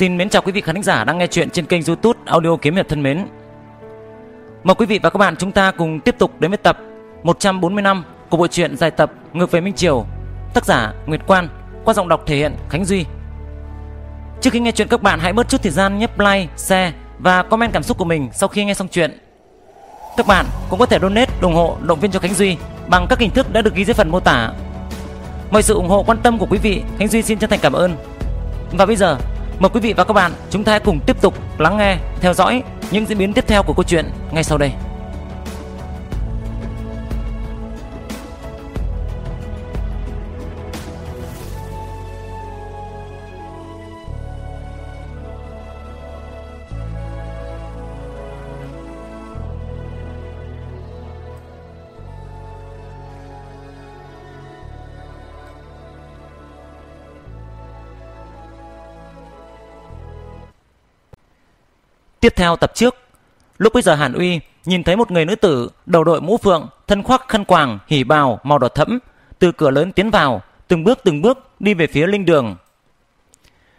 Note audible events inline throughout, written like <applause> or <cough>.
Xin mến chào quý vị khán giả đang nghe chuyện trên kênh YouTube Audio Kiếm Hiệp thân mến. Mời quý vị và các bạn chúng ta cùng tiếp tục đến với tập 140 năm của bộ truyện dài tập Ngược về Minh Triều, tác giả Nguyệt Quan, qua giọng đọc thể hiện Khánh Duy. Trước khi nghe chuyện các bạn hãy bớt chút thời gian nhấp like, share và comment cảm xúc của mình sau khi nghe xong chuyện. Các bạn cũng có thể donate ủng hộ động viên cho Khánh Duy bằng các hình thức đã được ghi dưới phần mô tả. Mọi sự ủng hộ quan tâm của quý vị, Khánh Duy xin chân thành cảm ơn. Và bây giờ Mời quý vị và các bạn chúng ta hãy cùng tiếp tục lắng nghe, theo dõi những diễn biến tiếp theo của câu chuyện ngay sau đây. Tiếp theo tập trước, lúc bây giờ Hàn Uy nhìn thấy một người nữ tử đầu đội mũ phượng, thân khoác khăn quàng, hỉ bào màu đỏ thẫm, từ cửa lớn tiến vào, từng bước từng bước đi về phía linh đường.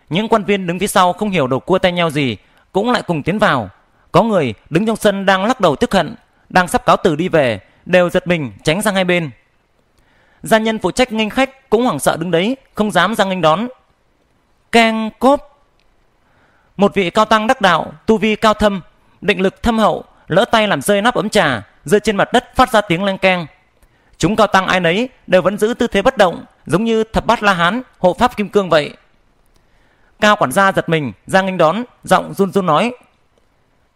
Những quan viên đứng phía sau không hiểu đầu cua tay nhau gì, cũng lại cùng tiến vào. Có người đứng trong sân đang lắc đầu tức hận, đang sắp cáo từ đi về, đều giật mình tránh sang hai bên. Gia nhân phụ trách nghênh khách cũng hoảng sợ đứng đấy, không dám ra nghênh đón. Keng cốp một vị cao tăng đắc đạo, tu vi cao thâm, định lực thâm hậu, lỡ tay làm rơi nắp ấm trà, rơi trên mặt đất phát ra tiếng leng keng. Chúng cao tăng ai nấy đều vẫn giữ tư thế bất động, giống như thập bát la hán, hộ pháp kim cương vậy. Cao quản gia giật mình, ra nghênh đón, giọng run run nói: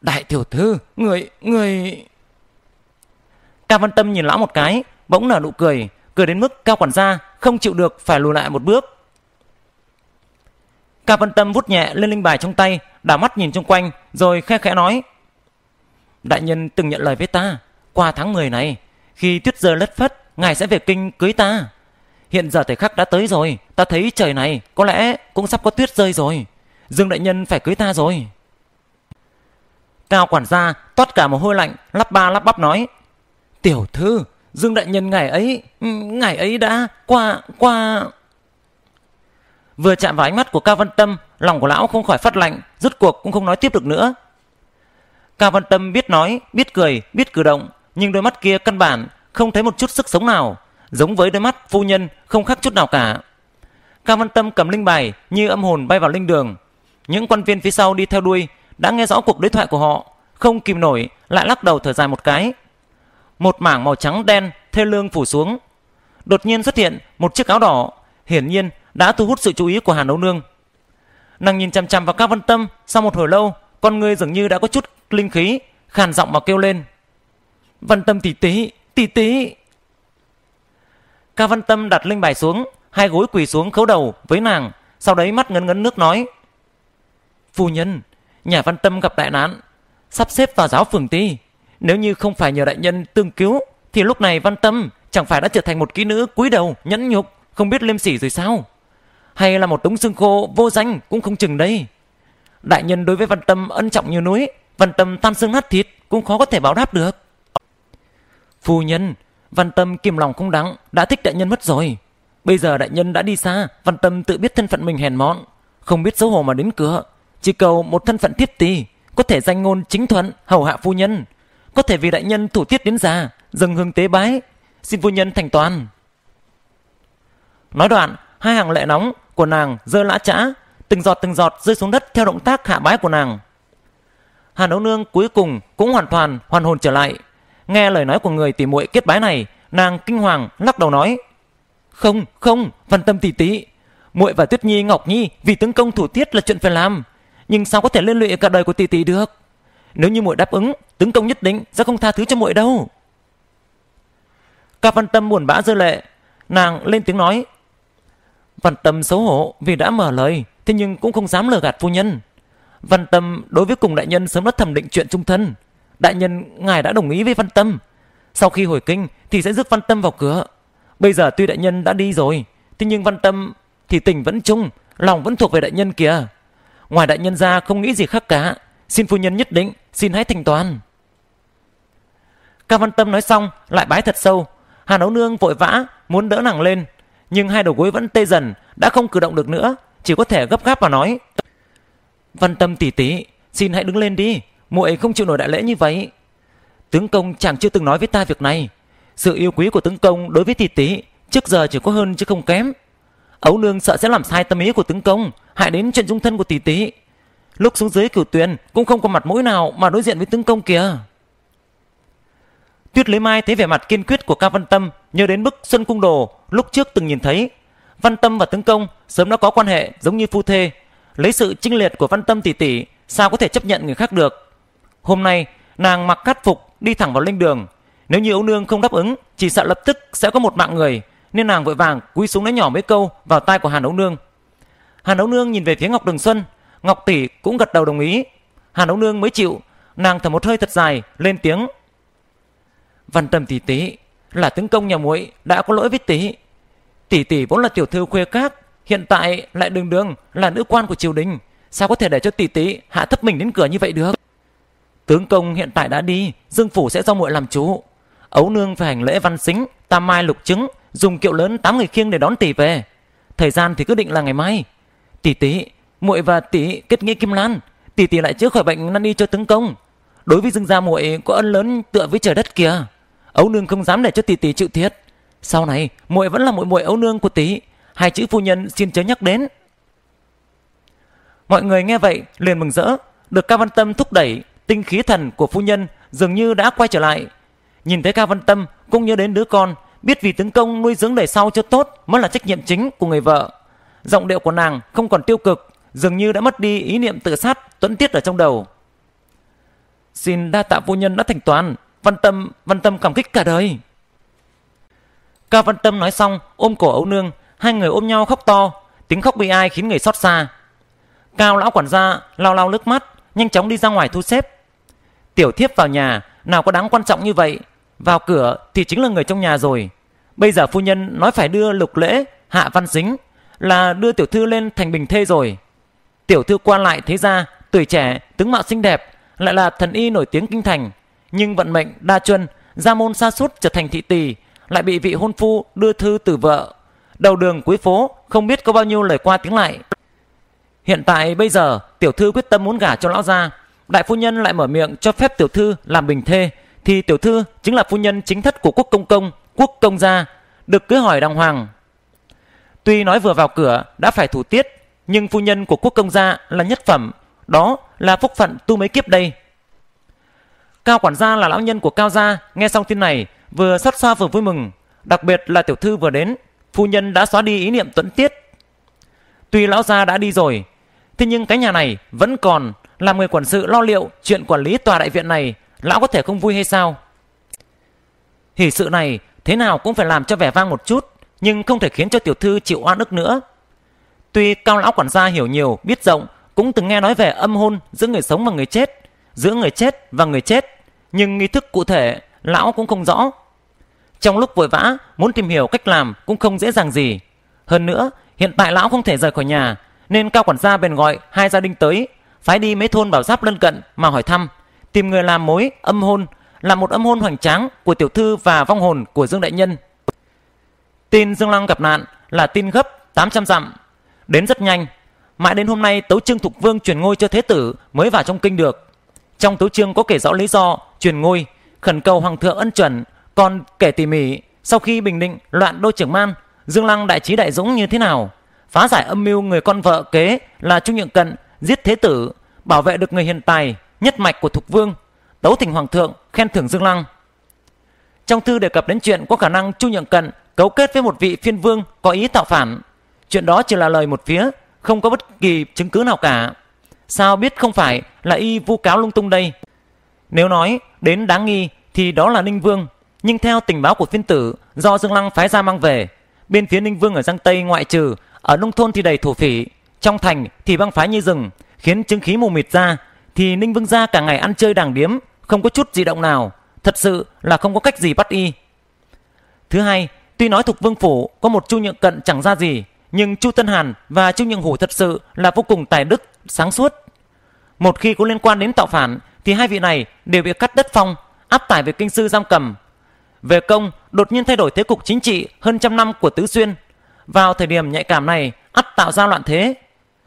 "Đại tiểu thư, người, người..." Cao Văn Tâm nhìn lão một cái, bỗng nở nụ cười, cười đến mức cao quản gia không chịu được phải lùi lại một bước. Ca Văn Tâm vút nhẹ lên linh bài trong tay, đảo mắt nhìn chung quanh, rồi khẽ khẽ nói. Đại nhân từng nhận lời với ta, qua tháng 10 này, khi tuyết rơi lất phất, ngài sẽ về kinh cưới ta. Hiện giờ thời khắc đã tới rồi, ta thấy trời này có lẽ cũng sắp có tuyết rơi rồi. Dương đại nhân phải cưới ta rồi. Cao quản gia toát cả mồ hôi lạnh, lắp ba lắp bắp nói. Tiểu thư, Dương đại nhân ngày ấy, ngày ấy đã qua, qua... Vừa chạm vào ánh mắt của Cao Văn Tâm, lòng của lão không khỏi phát lạnh, rút cuộc cũng không nói tiếp được nữa. Cao Văn Tâm biết nói, biết cười, biết cử động, nhưng đôi mắt kia căn bản không thấy một chút sức sống nào, giống với đôi mắt phu nhân không khác chút nào cả. Cao Văn Tâm cầm linh bài như âm hồn bay vào linh đường. Những quan viên phía sau đi theo đuôi đã nghe rõ cuộc đối thoại của họ, không kìm nổi lại lắc đầu thở dài một cái. Một mảng màu trắng đen thê lương phủ xuống. Đột nhiên xuất hiện một chiếc áo đỏ, hiển nhiên đã thu hút sự chú ý của Hàn Đấu Nương. Nàng nhìn chằm chằm vào Cao Văn Tâm, sau một hồi lâu, con người dường như đã có chút linh khí, khàn giọng mà kêu lên. Văn Tâm tỷ tí, tỷ tí. Cao Văn Tâm đặt linh bài xuống, hai gối quỳ xuống khấu đầu với nàng, sau đấy mắt ngấn ngấn nước nói. Phu nhân, nhà Văn Tâm gặp đại nạn, sắp xếp vào giáo phường ti. Nếu như không phải nhờ đại nhân tương cứu, thì lúc này Văn Tâm chẳng phải đã trở thành một kỹ nữ cúi đầu, nhẫn nhục, không biết liêm sỉ rồi sao? hay là một đống xương khô vô danh cũng không chừng đấy. Đại nhân đối với văn tâm ân trọng như núi, văn tâm tan xương nát thịt cũng khó có thể báo đáp được. Phu nhân, văn tâm kìm lòng không đắng, đã thích đại nhân mất rồi. Bây giờ đại nhân đã đi xa, văn tâm tự biết thân phận mình hèn mọn, không biết xấu hổ mà đến cửa. Chỉ cầu một thân phận thiết tì, có thể danh ngôn chính thuận, hầu hạ phu nhân. Có thể vì đại nhân thủ tiết đến già, dâng hương tế bái. Xin phu nhân thành toàn. Nói đoạn, hai hàng lệ nóng của nàng rơi lã chã, từng giọt từng giọt rơi xuống đất theo động tác hạ bái của nàng. Hàn Đấu Nương cuối cùng cũng hoàn toàn hoàn hồn trở lại. Nghe lời nói của người tỉ muội kết bái này, nàng kinh hoàng lắc đầu nói: "Không, không, Văn Tâm tỷ tỷ, muội và Tuyết Nhi, Ngọc Nhi vì tướng công thủ tiết là chuyện phải làm, nhưng sao có thể liên lụy cả đời của tỷ tỷ được? Nếu như muội đáp ứng, tướng công nhất định sẽ không tha thứ cho muội đâu." Ca Văn Tâm buồn bã rơi lệ, nàng lên tiếng nói: Văn Tâm xấu hổ vì đã mở lời, thế nhưng cũng không dám lừa gạt phu nhân. Văn Tâm đối với cùng đại nhân sớm đã thẩm định chuyện trung thân. Đại nhân, ngài đã đồng ý với Văn Tâm. Sau khi hồi kinh thì sẽ rước Văn Tâm vào cửa. Bây giờ tuy đại nhân đã đi rồi, thế nhưng Văn Tâm thì tình vẫn chung, lòng vẫn thuộc về đại nhân kìa. Ngoài đại nhân ra không nghĩ gì khác cả, xin phu nhân nhất định, xin hãy thanh toán. Ca Văn Tâm nói xong lại bái thật sâu, Hà Nấu Nương vội vã muốn đỡ nàng lên nhưng hai đầu gối vẫn tê dần, đã không cử động được nữa, chỉ có thể gấp gáp mà nói. Văn tâm tỷ tỷ, xin hãy đứng lên đi, muội không chịu nổi đại lễ như vậy. Tướng công chẳng chưa từng nói với ta việc này. Sự yêu quý của tướng công đối với tỷ tỷ trước giờ chỉ có hơn chứ không kém. Ấu nương sợ sẽ làm sai tâm ý của tướng công, hại đến chuyện dung thân của tỷ tỷ. Lúc xuống dưới cửu tuyền cũng không có mặt mũi nào mà đối diện với tướng công kìa. Tuyết Lễ Mai thấy vẻ mặt kiên quyết của Cao Văn Tâm, nhớ đến bức Xuân Cung Đồ lúc trước từng nhìn thấy. Văn Tâm và Tướng Công sớm đã có quan hệ giống như phu thê, lấy sự trinh liệt của Văn Tâm tỷ tỷ sao có thể chấp nhận người khác được. Hôm nay, nàng mặc cát phục đi thẳng vào linh đường, nếu như ông nương không đáp ứng, chỉ sợ lập tức sẽ có một mạng người, nên nàng vội vàng cúi xuống nói nhỏ mấy câu vào tai của Hàn Ấu Nương. Hàn Ấu Nương nhìn về phía Ngọc Đường Xuân, Ngọc tỷ cũng gật đầu đồng ý. Hàn Ấu Nương mới chịu, nàng thở một hơi thật dài, lên tiếng Văn tâm tỷ tỷ là tướng công nhà muội đã có lỗi với tỷ. Tỷ tỷ vốn là tiểu thư khuê các, hiện tại lại đường đường là nữ quan của triều đình, sao có thể để cho tỷ tỷ hạ thấp mình đến cửa như vậy được? Tướng công hiện tại đã đi, Dương phủ sẽ do muội làm chủ. Ấu nương phải hành lễ văn xính, tam mai lục chứng, dùng kiệu lớn tám người khiêng để đón tỷ về. Thời gian thì cứ định là ngày mai. Tỷ tỷ, muội và tỷ kết nghĩa kim lan, tỷ tỷ lại chữa khỏi bệnh nan đi cho tướng công. Đối với Dương gia muội có ân lớn tựa với trời đất kìa ấu nương không dám để cho tỷ tỷ chịu thiệt sau này muội vẫn là muội muội ấu nương của tỷ hai chữ phu nhân xin chớ nhắc đến mọi người nghe vậy liền mừng rỡ được cao văn tâm thúc đẩy tinh khí thần của phu nhân dường như đã quay trở lại nhìn thấy cao văn tâm cũng nhớ đến đứa con biết vì tướng công nuôi dưỡng đời sau cho tốt mới là trách nhiệm chính của người vợ giọng điệu của nàng không còn tiêu cực dường như đã mất đi ý niệm tự sát tuẫn tiết ở trong đầu xin đa tạ phu nhân đã thành toàn Văn Tâm, Văn Tâm cảm kích cả đời. Cao Văn Tâm nói xong, ôm cổ ấu nương, hai người ôm nhau khóc to, tiếng khóc bị ai khiến người xót xa. Cao lão quản gia lau lau nước mắt, nhanh chóng đi ra ngoài thu xếp. Tiểu thiếp vào nhà, nào có đáng quan trọng như vậy, vào cửa thì chính là người trong nhà rồi. Bây giờ phu nhân nói phải đưa lục lễ, hạ văn dính, là đưa tiểu thư lên thành bình thê rồi. Tiểu thư qua lại thế ra, tuổi trẻ, tướng mạo xinh đẹp, lại là thần y nổi tiếng kinh thành, nhưng vận mệnh đa chân, gia môn sa sút trở thành thị tỷ, lại bị vị hôn phu đưa thư từ vợ. Đầu đường cuối phố không biết có bao nhiêu lời qua tiếng lại. Hiện tại bây giờ tiểu thư quyết tâm muốn gả cho lão gia, đại phu nhân lại mở miệng cho phép tiểu thư làm bình thê thì tiểu thư chính là phu nhân chính thất của quốc công công, quốc công gia, được cưới hỏi đàng hoàng. Tuy nói vừa vào cửa đã phải thủ tiết, nhưng phu nhân của quốc công gia là nhất phẩm, đó là phúc phận tu mấy kiếp đây. Cao quản gia là lão nhân của Cao gia, nghe xong tin này, vừa xót xa vừa vui mừng, đặc biệt là tiểu thư vừa đến, phu nhân đã xóa đi ý niệm tuẫn tiết. Tuy lão gia đã đi rồi, thế nhưng cái nhà này vẫn còn, làm người quản sự lo liệu chuyện quản lý tòa đại viện này, lão có thể không vui hay sao? Hỷ sự này thế nào cũng phải làm cho vẻ vang một chút, nhưng không thể khiến cho tiểu thư chịu oan ức nữa. Tuy cao lão quản gia hiểu nhiều, biết rộng, cũng từng nghe nói về âm hôn giữa người sống và người chết, giữa người chết và người chết nhưng nghi thức cụ thể lão cũng không rõ. Trong lúc vội vã, muốn tìm hiểu cách làm cũng không dễ dàng gì. Hơn nữa, hiện tại lão không thể rời khỏi nhà, nên cao quản gia bèn gọi hai gia đình tới, phái đi mấy thôn bảo giáp lân cận mà hỏi thăm, tìm người làm mối âm hôn, làm một âm hôn hoành tráng của tiểu thư và vong hồn của Dương đại nhân. Tin Dương Lăng gặp nạn là tin gấp 800 dặm, đến rất nhanh. Mãi đến hôm nay Tấu Trương Thục Vương chuyển ngôi cho Thế Tử mới vào trong kinh được. Trong Tấu Trương có kể rõ lý do truyền ngôi khẩn cầu hoàng thượng ân chuẩn còn kể tỉ mỉ sau khi bình định loạn đô trưởng man dương lăng đại trí đại dũng như thế nào phá giải âm mưu người con vợ kế là trung nhượng cận giết thế tử bảo vệ được người hiện tài nhất mạch của thục vương tấu thỉnh hoàng thượng khen thưởng dương lăng trong thư đề cập đến chuyện có khả năng chu nhượng cận cấu kết với một vị phiên vương có ý tạo phản chuyện đó chỉ là lời một phía không có bất kỳ chứng cứ nào cả sao biết không phải là y vu cáo lung tung đây nếu nói đến đáng nghi thì đó là Ninh Vương, nhưng theo tình báo của phiên tử do Dương Lăng phái ra mang về, bên phía Ninh Vương ở Giang Tây ngoại trừ, ở nông thôn thì đầy thổ phỉ, trong thành thì băng phái như rừng, khiến chứng khí mù mịt ra, thì Ninh Vương gia cả ngày ăn chơi đàng điếm, không có chút gì động nào, thật sự là không có cách gì bắt y. Thứ hai, tuy nói thuộc vương phủ có một chu nhượng cận chẳng ra gì, nhưng Chu Tân Hàn và Chu Nhượng Hủ thật sự là vô cùng tài đức, sáng suốt. Một khi có liên quan đến tạo phản thì hai vị này đều bị cắt đất phong, áp tải về kinh sư giam cầm. Về công đột nhiên thay đổi thế cục chính trị hơn trăm năm của Tứ Xuyên. Vào thời điểm nhạy cảm này, ắt tạo ra loạn thế.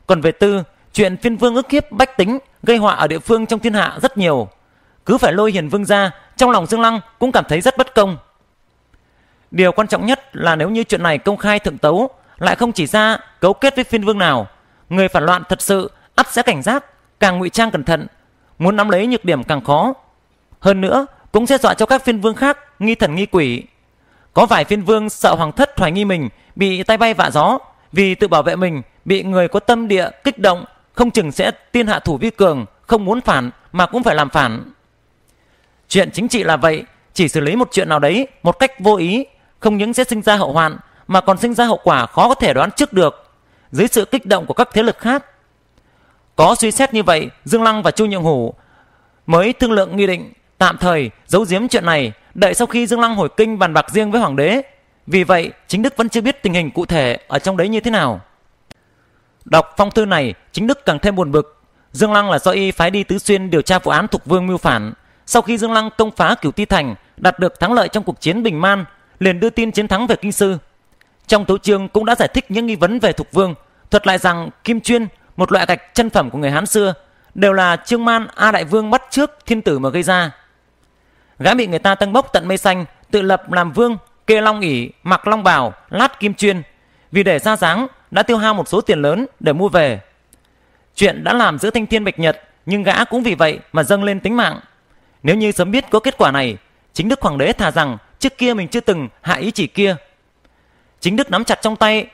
Còn về tư, chuyện phiên vương ức hiếp bách tính gây họa ở địa phương trong thiên hạ rất nhiều. Cứ phải lôi hiền vương ra, trong lòng Dương Lăng cũng cảm thấy rất bất công. Điều quan trọng nhất là nếu như chuyện này công khai thượng tấu, lại không chỉ ra cấu kết với phiên vương nào, người phản loạn thật sự ắt sẽ cảnh giác, càng ngụy trang cẩn thận, muốn nắm lấy nhược điểm càng khó. Hơn nữa, cũng sẽ dọa cho các phiên vương khác nghi thần nghi quỷ. Có vài phiên vương sợ hoàng thất hoài nghi mình bị tay bay vạ gió, vì tự bảo vệ mình bị người có tâm địa kích động, không chừng sẽ tiên hạ thủ vi cường, không muốn phản mà cũng phải làm phản. Chuyện chính trị là vậy, chỉ xử lý một chuyện nào đấy một cách vô ý, không những sẽ sinh ra hậu hoạn mà còn sinh ra hậu quả khó có thể đoán trước được. Dưới sự kích động của các thế lực khác, có suy xét như vậy, Dương Lăng và Chu Nhượng Hủ mới thương lượng nghi định tạm thời giấu giếm chuyện này, đợi sau khi Dương Lăng hồi kinh bàn bạc riêng với hoàng đế. Vì vậy, chính Đức vẫn chưa biết tình hình cụ thể ở trong đấy như thế nào. Đọc phong thư này, chính Đức càng thêm buồn bực. Dương Lăng là do y phái đi Tứ Xuyên điều tra vụ án thuộc Vương Mưu Phản. Sau khi Dương Lăng công phá Cửu Ti Thành, đạt được thắng lợi trong cuộc chiến Bình Man, liền đưa tin chiến thắng về Kinh Sư. Trong tấu chương cũng đã giải thích những nghi vấn về Thục Vương, thuật lại rằng Kim Chuyên một loại gạch chân phẩm của người Hán xưa, đều là Trương Man A Đại Vương bắt trước thiên tử mà gây ra. Gã bị người ta tăng bốc tận mây xanh, tự lập làm vương, kê long ỉ, mặc long bào, lát kim chuyên. Vì để ra dáng, đã tiêu hao một số tiền lớn để mua về. Chuyện đã làm giữa thanh thiên bạch nhật, nhưng gã cũng vì vậy mà dâng lên tính mạng. Nếu như sớm biết có kết quả này, chính Đức Hoàng đế thà rằng trước kia mình chưa từng hạ ý chỉ kia. Chính Đức nắm chặt trong tay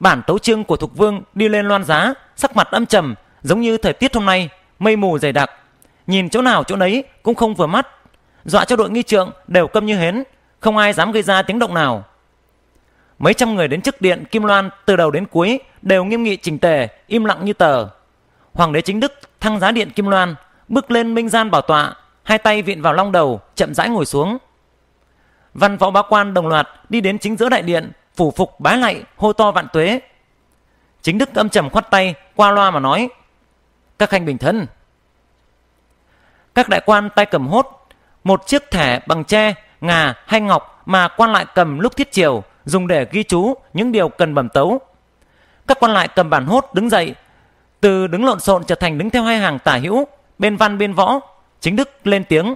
Bản tấu chương của Thục Vương đi lên loan giá, sắc mặt âm trầm, giống như thời tiết hôm nay, mây mù dày đặc. Nhìn chỗ nào chỗ nấy cũng không vừa mắt, dọa cho đội nghi trượng đều câm như hến, không ai dám gây ra tiếng động nào. Mấy trăm người đến trước điện Kim Loan từ đầu đến cuối đều nghiêm nghị chỉnh tề, im lặng như tờ. Hoàng đế chính đức thăng giá điện Kim Loan, bước lên minh gian bảo tọa, hai tay vịn vào long đầu, chậm rãi ngồi xuống. Văn võ bá quan đồng loạt đi đến chính giữa đại điện, phủ phục bá lạy hô to vạn tuế chính đức âm trầm khoát tay qua loa mà nói các khanh bình thân các đại quan tay cầm hốt một chiếc thẻ bằng tre ngà hay ngọc mà quan lại cầm lúc thiết triều dùng để ghi chú những điều cần bẩm tấu các quan lại cầm bản hốt đứng dậy từ đứng lộn xộn trở thành đứng theo hai hàng tả hữu bên văn bên võ chính đức lên tiếng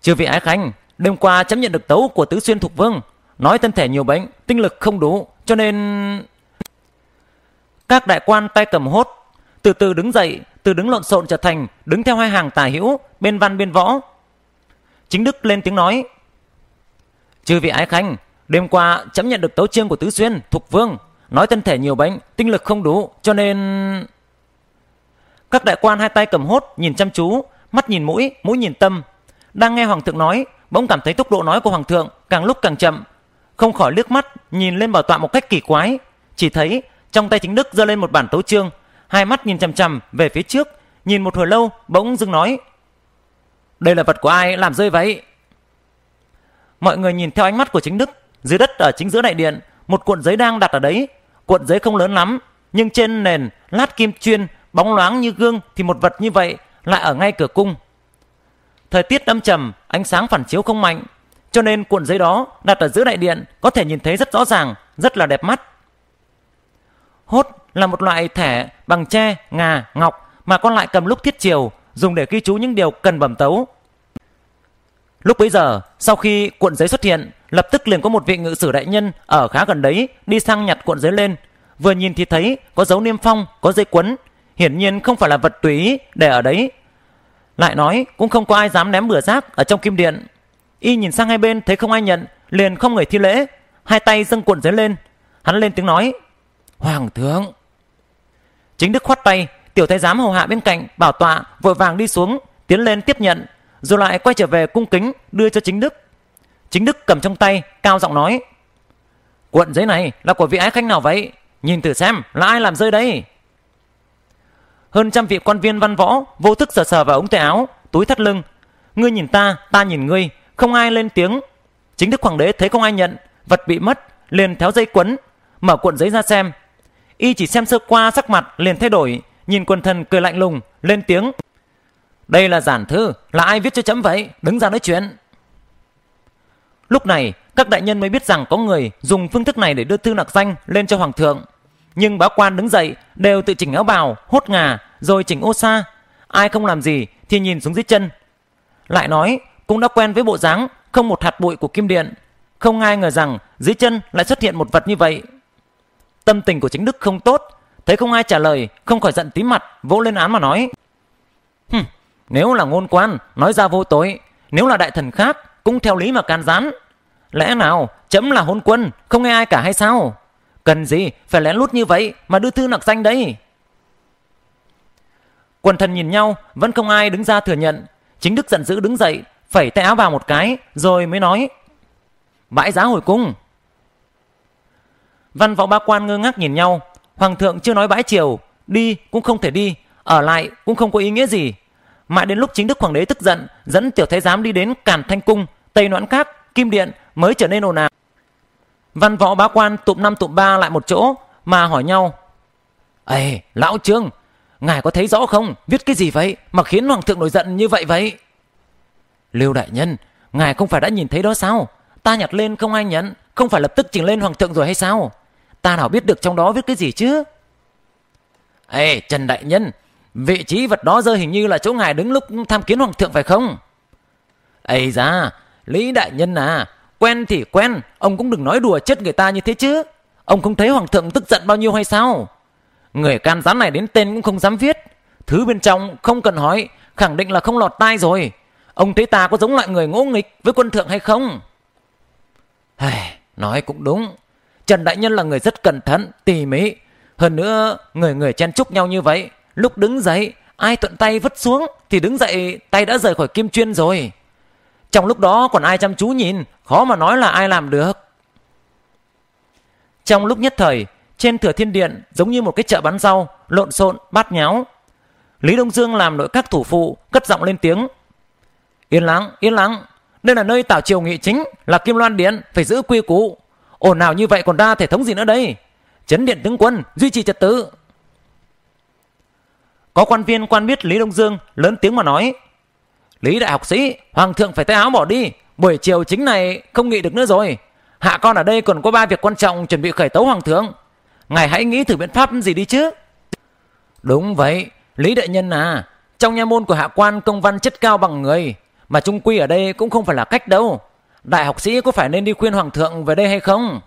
chư vị ái khanh đêm qua chấm nhận được tấu của tứ xuyên thục vương Nói thân thể nhiều bệnh, tinh lực không đủ, cho nên... Các đại quan tay cầm hốt, từ từ đứng dậy, từ đứng lộn xộn trở thành, đứng theo hai hàng tả hữu, bên văn bên võ. Chính Đức lên tiếng nói. Chư vị ái khanh, đêm qua chấm nhận được tấu chương của Tứ Xuyên, Thục Vương, nói thân thể nhiều bệnh, tinh lực không đủ, cho nên... Các đại quan hai tay cầm hốt, nhìn chăm chú, mắt nhìn mũi, mũi nhìn tâm. Đang nghe Hoàng thượng nói, bỗng cảm thấy tốc độ nói của Hoàng thượng càng lúc càng chậm, không khỏi liếc mắt nhìn lên bảo tọa một cách kỳ quái chỉ thấy trong tay chính đức giơ lên một bản tấu chương hai mắt nhìn chằm chằm về phía trước nhìn một hồi lâu bỗng dưng nói đây là vật của ai làm rơi vậy mọi người nhìn theo ánh mắt của chính đức dưới đất ở chính giữa đại điện một cuộn giấy đang đặt ở đấy cuộn giấy không lớn lắm nhưng trên nền lát kim chuyên bóng loáng như gương thì một vật như vậy lại ở ngay cửa cung thời tiết âm trầm ánh sáng phản chiếu không mạnh cho nên cuộn giấy đó đặt ở giữa đại điện có thể nhìn thấy rất rõ ràng, rất là đẹp mắt. Hốt là một loại thẻ bằng tre, ngà, ngọc mà con lại cầm lúc thiết triều, dùng để ghi chú những điều cần bẩm tấu. Lúc bấy giờ, sau khi cuộn giấy xuất hiện, lập tức liền có một vị ngự sử đại nhân ở khá gần đấy đi sang nhặt cuộn giấy lên. Vừa nhìn thì thấy có dấu niêm phong, có dây quấn, hiển nhiên không phải là vật tùy để ở đấy. Lại nói cũng không có ai dám ném bừa rác ở trong kim điện Y nhìn sang hai bên thấy không ai nhận, liền không người thi lễ, hai tay dâng cuộn giấy lên. Hắn lên tiếng nói, Hoàng thượng. Chính Đức khoát tay, tiểu thái giám hầu hạ bên cạnh, bảo tọa, vội vàng đi xuống, tiến lên tiếp nhận, rồi lại quay trở về cung kính đưa cho chính Đức. Chính Đức cầm trong tay, cao giọng nói, Cuộn giấy này là của vị ái khanh nào vậy? Nhìn thử xem là ai làm rơi đấy? Hơn trăm vị quan viên văn võ vô thức sờ sờ vào ống tay áo, túi thắt lưng. Ngươi nhìn ta, ta nhìn ngươi, không ai lên tiếng chính thức hoàng đế thấy không ai nhận vật bị mất liền tháo dây quấn mở cuộn giấy ra xem y chỉ xem sơ qua sắc mặt liền thay đổi nhìn quần thần cười lạnh lùng lên tiếng đây là giản thư là ai viết cho chấm vậy đứng ra nói chuyện lúc này các đại nhân mới biết rằng có người dùng phương thức này để đưa thư nặc danh lên cho hoàng thượng nhưng báo quan đứng dậy đều tự chỉnh áo bào hốt ngà rồi chỉnh ô sa ai không làm gì thì nhìn xuống dưới chân lại nói cũng đã quen với bộ dáng không một hạt bụi của kim điện không ai ngờ rằng dưới chân lại xuất hiện một vật như vậy tâm tình của chính đức không tốt thấy không ai trả lời không khỏi giận tí mặt vỗ lên án mà nói Hừm, nếu là ngôn quan nói ra vô tối nếu là đại thần khác cũng theo lý mà can gián lẽ nào chấm là hôn quân không nghe ai cả hay sao cần gì phải lén lút như vậy mà đưa thư nặc danh đấy quần thần nhìn nhau vẫn không ai đứng ra thừa nhận chính đức giận dữ đứng dậy phẩy tay áo vào một cái rồi mới nói bãi giá hồi cung văn võ ba quan ngơ ngác nhìn nhau hoàng thượng chưa nói bãi triều đi cũng không thể đi ở lại cũng không có ý nghĩa gì mãi đến lúc chính đức hoàng đế tức giận dẫn tiểu thái giám đi đến càn thanh cung tây noãn cát kim điện mới trở nên ồn ào văn võ bá quan tụm năm tụm ba lại một chỗ mà hỏi nhau ê lão trương ngài có thấy rõ không viết cái gì vậy mà khiến hoàng thượng nổi giận như vậy vậy Lưu đại nhân, ngài không phải đã nhìn thấy đó sao? Ta nhặt lên không ai nhận, không phải lập tức trình lên hoàng thượng rồi hay sao? Ta nào biết được trong đó viết cái gì chứ? Ê, Trần đại nhân, vị trí vật đó rơi hình như là chỗ ngài đứng lúc tham kiến hoàng thượng phải không? Ây da, Lý đại nhân à, quen thì quen, ông cũng đừng nói đùa chết người ta như thế chứ. Ông không thấy hoàng thượng tức giận bao nhiêu hay sao? Người can gián này đến tên cũng không dám viết. Thứ bên trong không cần hỏi, khẳng định là không lọt tai rồi. Ông thấy ta có giống loại người ngỗ nghịch với quân thượng hay không? Hài, nói cũng đúng. Trần Đại Nhân là người rất cẩn thận, tỉ mỉ. Hơn nữa, người người chen chúc nhau như vậy. Lúc đứng dậy, ai thuận tay vứt xuống thì đứng dậy tay đã rời khỏi kim chuyên rồi. Trong lúc đó còn ai chăm chú nhìn, khó mà nói là ai làm được. Trong lúc nhất thời, trên thửa thiên điện giống như một cái chợ bán rau, lộn xộn, bát nháo. Lý Đông Dương làm nội các thủ phụ, cất giọng lên tiếng, Yên lắng yên lắng Đây là nơi tảo triều nghị chính là Kim Loan Điện, phải giữ quy củ. Ổn nào như vậy còn ra thể thống gì nữa đây? Chấn điện tướng quân, duy trì trật tự. Có quan viên quan biết Lý Đông Dương lớn tiếng mà nói. Lý đại học sĩ, hoàng thượng phải tay áo bỏ đi. Buổi chiều chính này không nghị được nữa rồi. Hạ con ở đây còn có ba việc quan trọng chuẩn bị khởi tấu hoàng thượng. Ngài hãy nghĩ thử biện pháp gì đi chứ. Đúng vậy, Lý đại nhân à, trong nha môn của hạ quan công văn chất cao bằng người, mà trung quy ở đây cũng không phải là cách đâu. Đại học sĩ có phải nên đi khuyên hoàng thượng về đây hay không?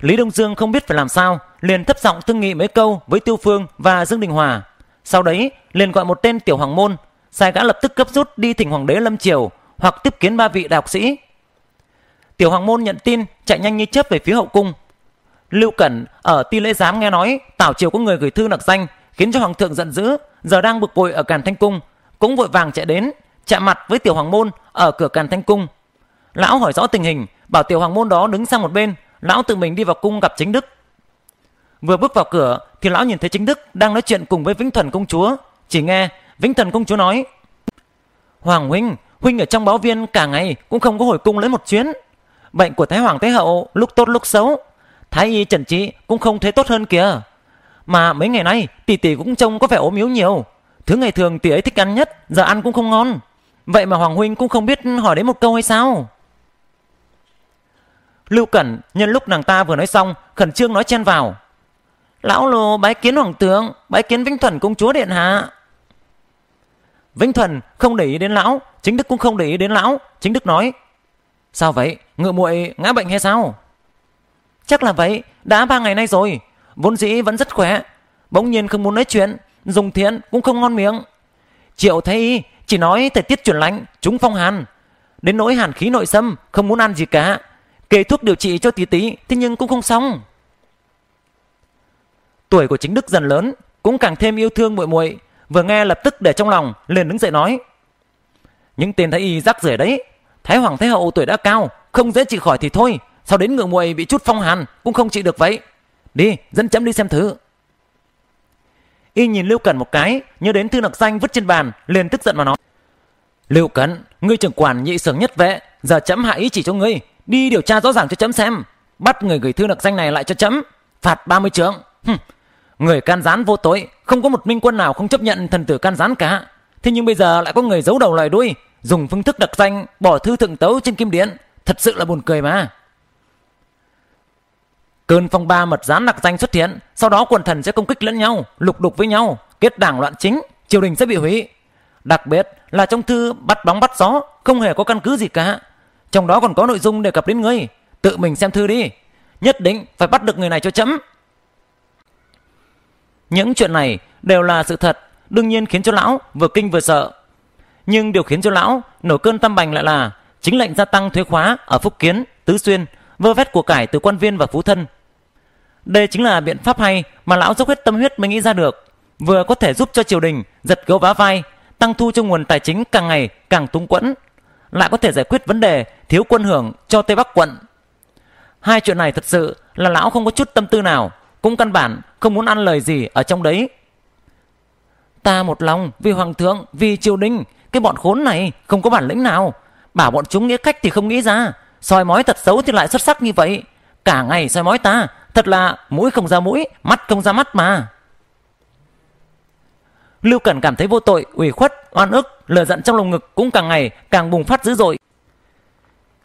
Lý Đông Dương không biết phải làm sao, liền thấp giọng thương nghị mấy câu với Tiêu Phương và Dương Đình Hòa. Sau đấy, liền gọi một tên tiểu hoàng môn, sai gã lập tức cấp rút đi thỉnh hoàng đế Lâm Triều hoặc tiếp kiến ba vị đại học sĩ. Tiểu hoàng môn nhận tin, chạy nhanh như chớp về phía hậu cung. Lưu Cẩn ở ti lễ giám nghe nói Tảo Triều có người gửi thư nặc danh khiến cho hoàng thượng giận dữ, giờ đang bực bội ở Càn Thanh Cung, cũng vội vàng chạy đến chạm mặt với tiểu hoàng môn ở cửa càn thanh cung lão hỏi rõ tình hình bảo tiểu hoàng môn đó đứng sang một bên lão tự mình đi vào cung gặp chính đức vừa bước vào cửa thì lão nhìn thấy chính đức đang nói chuyện cùng với vĩnh thần công chúa chỉ nghe vĩnh thần công chúa nói hoàng huynh huynh ở trong báo viên cả ngày cũng không có hồi cung lấy một chuyến bệnh của thái hoàng thái hậu lúc tốt lúc xấu thái y trần trị cũng không thấy tốt hơn kìa mà mấy ngày nay tỷ tỷ cũng trông có vẻ ốm yếu nhiều Thứ ngày thường tỷ ấy thích ăn nhất, giờ ăn cũng không ngon. Vậy mà Hoàng Huynh cũng không biết hỏi đến một câu hay sao? Lưu Cẩn nhân lúc nàng ta vừa nói xong, khẩn trương nói chen vào. Lão lô bái kiến hoàng tướng, bái kiến Vĩnh Thuần công chúa điện hạ. Vĩnh Thuần không để ý đến lão, chính đức cũng không để ý đến lão, chính đức nói. Sao vậy, ngựa muội ngã bệnh hay sao? Chắc là vậy, đã ba ngày nay rồi, vốn dĩ vẫn rất khỏe, bỗng nhiên không muốn nói chuyện, Dùng thiện cũng không ngon miệng. Triệu thấy y chỉ nói thời tiết chuyển lạnh, chúng phong hàn. Đến nỗi hàn khí nội xâm, không muốn ăn gì cả. kê thuốc điều trị cho tí tí, thế nhưng cũng không xong. Tuổi của chính Đức dần lớn, cũng càng thêm yêu thương muội muội vừa nghe lập tức để trong lòng liền đứng dậy nói những tên thái y rắc rưởi đấy thái hoàng thái hậu tuổi đã cao không dễ chịu khỏi thì thôi sao đến ngựa muội bị chút phong hàn cũng không chịu được vậy đi dẫn chấm đi xem thử Y nhìn Lưu Cẩn một cái, nhớ đến thư nặc danh vứt trên bàn, liền tức giận mà nói. Lưu Cẩn, ngươi trưởng quản nhị sưởng nhất vệ, giờ chấm hạ ý chỉ cho ngươi, đi điều tra rõ ràng cho chấm xem, bắt người gửi thư nặc danh này lại cho chấm, phạt 30 trượng. Hừm. Người can gián vô tội, không có một minh quân nào không chấp nhận thần tử can gián cả. Thế nhưng bây giờ lại có người giấu đầu lòi đuôi, dùng phương thức đặc danh bỏ thư thượng tấu trên kim điện, thật sự là buồn cười mà. Cơn phong ba mật gián nặc danh xuất hiện, sau đó quần thần sẽ công kích lẫn nhau, lục đục với nhau, kết đảng loạn chính, triều đình sẽ bị hủy. Đặc biệt là trong thư bắt bóng bắt gió, không hề có căn cứ gì cả. Trong đó còn có nội dung đề cập đến ngươi, tự mình xem thư đi. Nhất định phải bắt được người này cho chấm. Những chuyện này đều là sự thật, đương nhiên khiến cho lão vừa kinh vừa sợ. Nhưng điều khiến cho lão nổi cơn tâm bành lại là chính lệnh gia tăng thuế khóa ở Phúc Kiến, Tứ Xuyên, vơ vét của cải từ quan viên và phú thân đây chính là biện pháp hay mà lão dốc hết tâm huyết mới nghĩ ra được, vừa có thể giúp cho triều đình giật gấu vá vai, tăng thu cho nguồn tài chính càng ngày càng túng quẫn, lại có thể giải quyết vấn đề thiếu quân hưởng cho Tây Bắc quận. Hai chuyện này thật sự là lão không có chút tâm tư nào, cũng căn bản không muốn ăn lời gì ở trong đấy. Ta một lòng vì hoàng thượng, vì triều đình, cái bọn khốn này không có bản lĩnh nào. Bảo bọn chúng nghĩa cách thì không nghĩ ra, soi mói thật xấu thì lại xuất sắc như vậy. Cả ngày soi mói ta, Thật là mũi không ra mũi, mắt không ra mắt mà. Lưu Cẩn cảm thấy vô tội, ủy khuất, oan ức, lừa giận trong lồng ngực cũng càng ngày càng bùng phát dữ dội.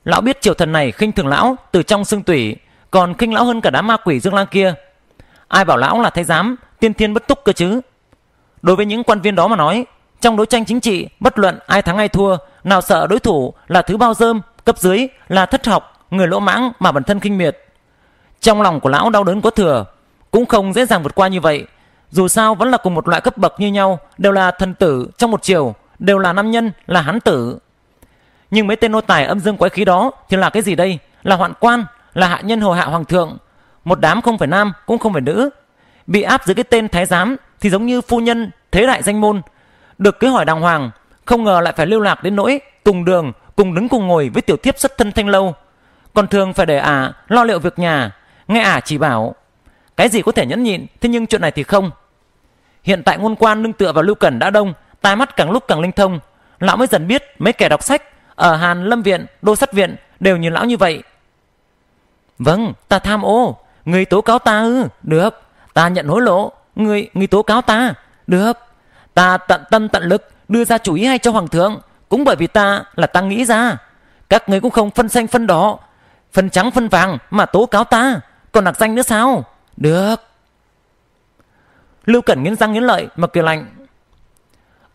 Lão biết triều thần này khinh thường lão từ trong xương tủy, còn khinh lão hơn cả đám ma quỷ dương lang kia. Ai bảo lão là thái giám, tiên thiên bất túc cơ chứ. Đối với những quan viên đó mà nói, trong đấu tranh chính trị, bất luận ai thắng ai thua, nào sợ đối thủ là thứ bao dơm, cấp dưới là thất học, người lỗ mãng mà bản thân khinh miệt. Trong lòng của lão đau đớn có thừa, cũng không dễ dàng vượt qua như vậy. Dù sao vẫn là cùng một loại cấp bậc như nhau, đều là thần tử trong một chiều, đều là nam nhân, là hán tử. Nhưng mấy tên nô tài âm dương quái khí đó thì là cái gì đây? Là hoạn quan, là hạ nhân hầu hạ hoàng thượng. Một đám không phải nam cũng không phải nữ. Bị áp dưới cái tên thái giám thì giống như phu nhân thế đại danh môn. Được cái hỏi đàng hoàng, không ngờ lại phải lưu lạc đến nỗi cùng đường, cùng đứng cùng ngồi với tiểu thiếp xuất thân thanh lâu. Còn thường phải để ả à, lo liệu việc nhà, Nghe ả à chỉ bảo Cái gì có thể nhẫn nhịn Thế nhưng chuyện này thì không Hiện tại ngôn quan nương tựa vào Lưu Cẩn đã đông Tai mắt càng lúc càng linh thông Lão mới dần biết mấy kẻ đọc sách Ở Hàn Lâm Viện, Đô Sắt Viện Đều nhìn lão như vậy Vâng, ta tham ô Người tố cáo ta ư, được Ta nhận hối lộ, người, người tố cáo ta Được, ta tận tâm tận lực Đưa ra chủ ý hay cho Hoàng thượng Cũng bởi vì ta là ta nghĩ ra Các người cũng không phân xanh phân đỏ Phân trắng phân vàng mà tố cáo ta còn nặc danh nữa sao? Được. Lưu Cẩn nghiến răng nghiến lợi mà cười lạnh.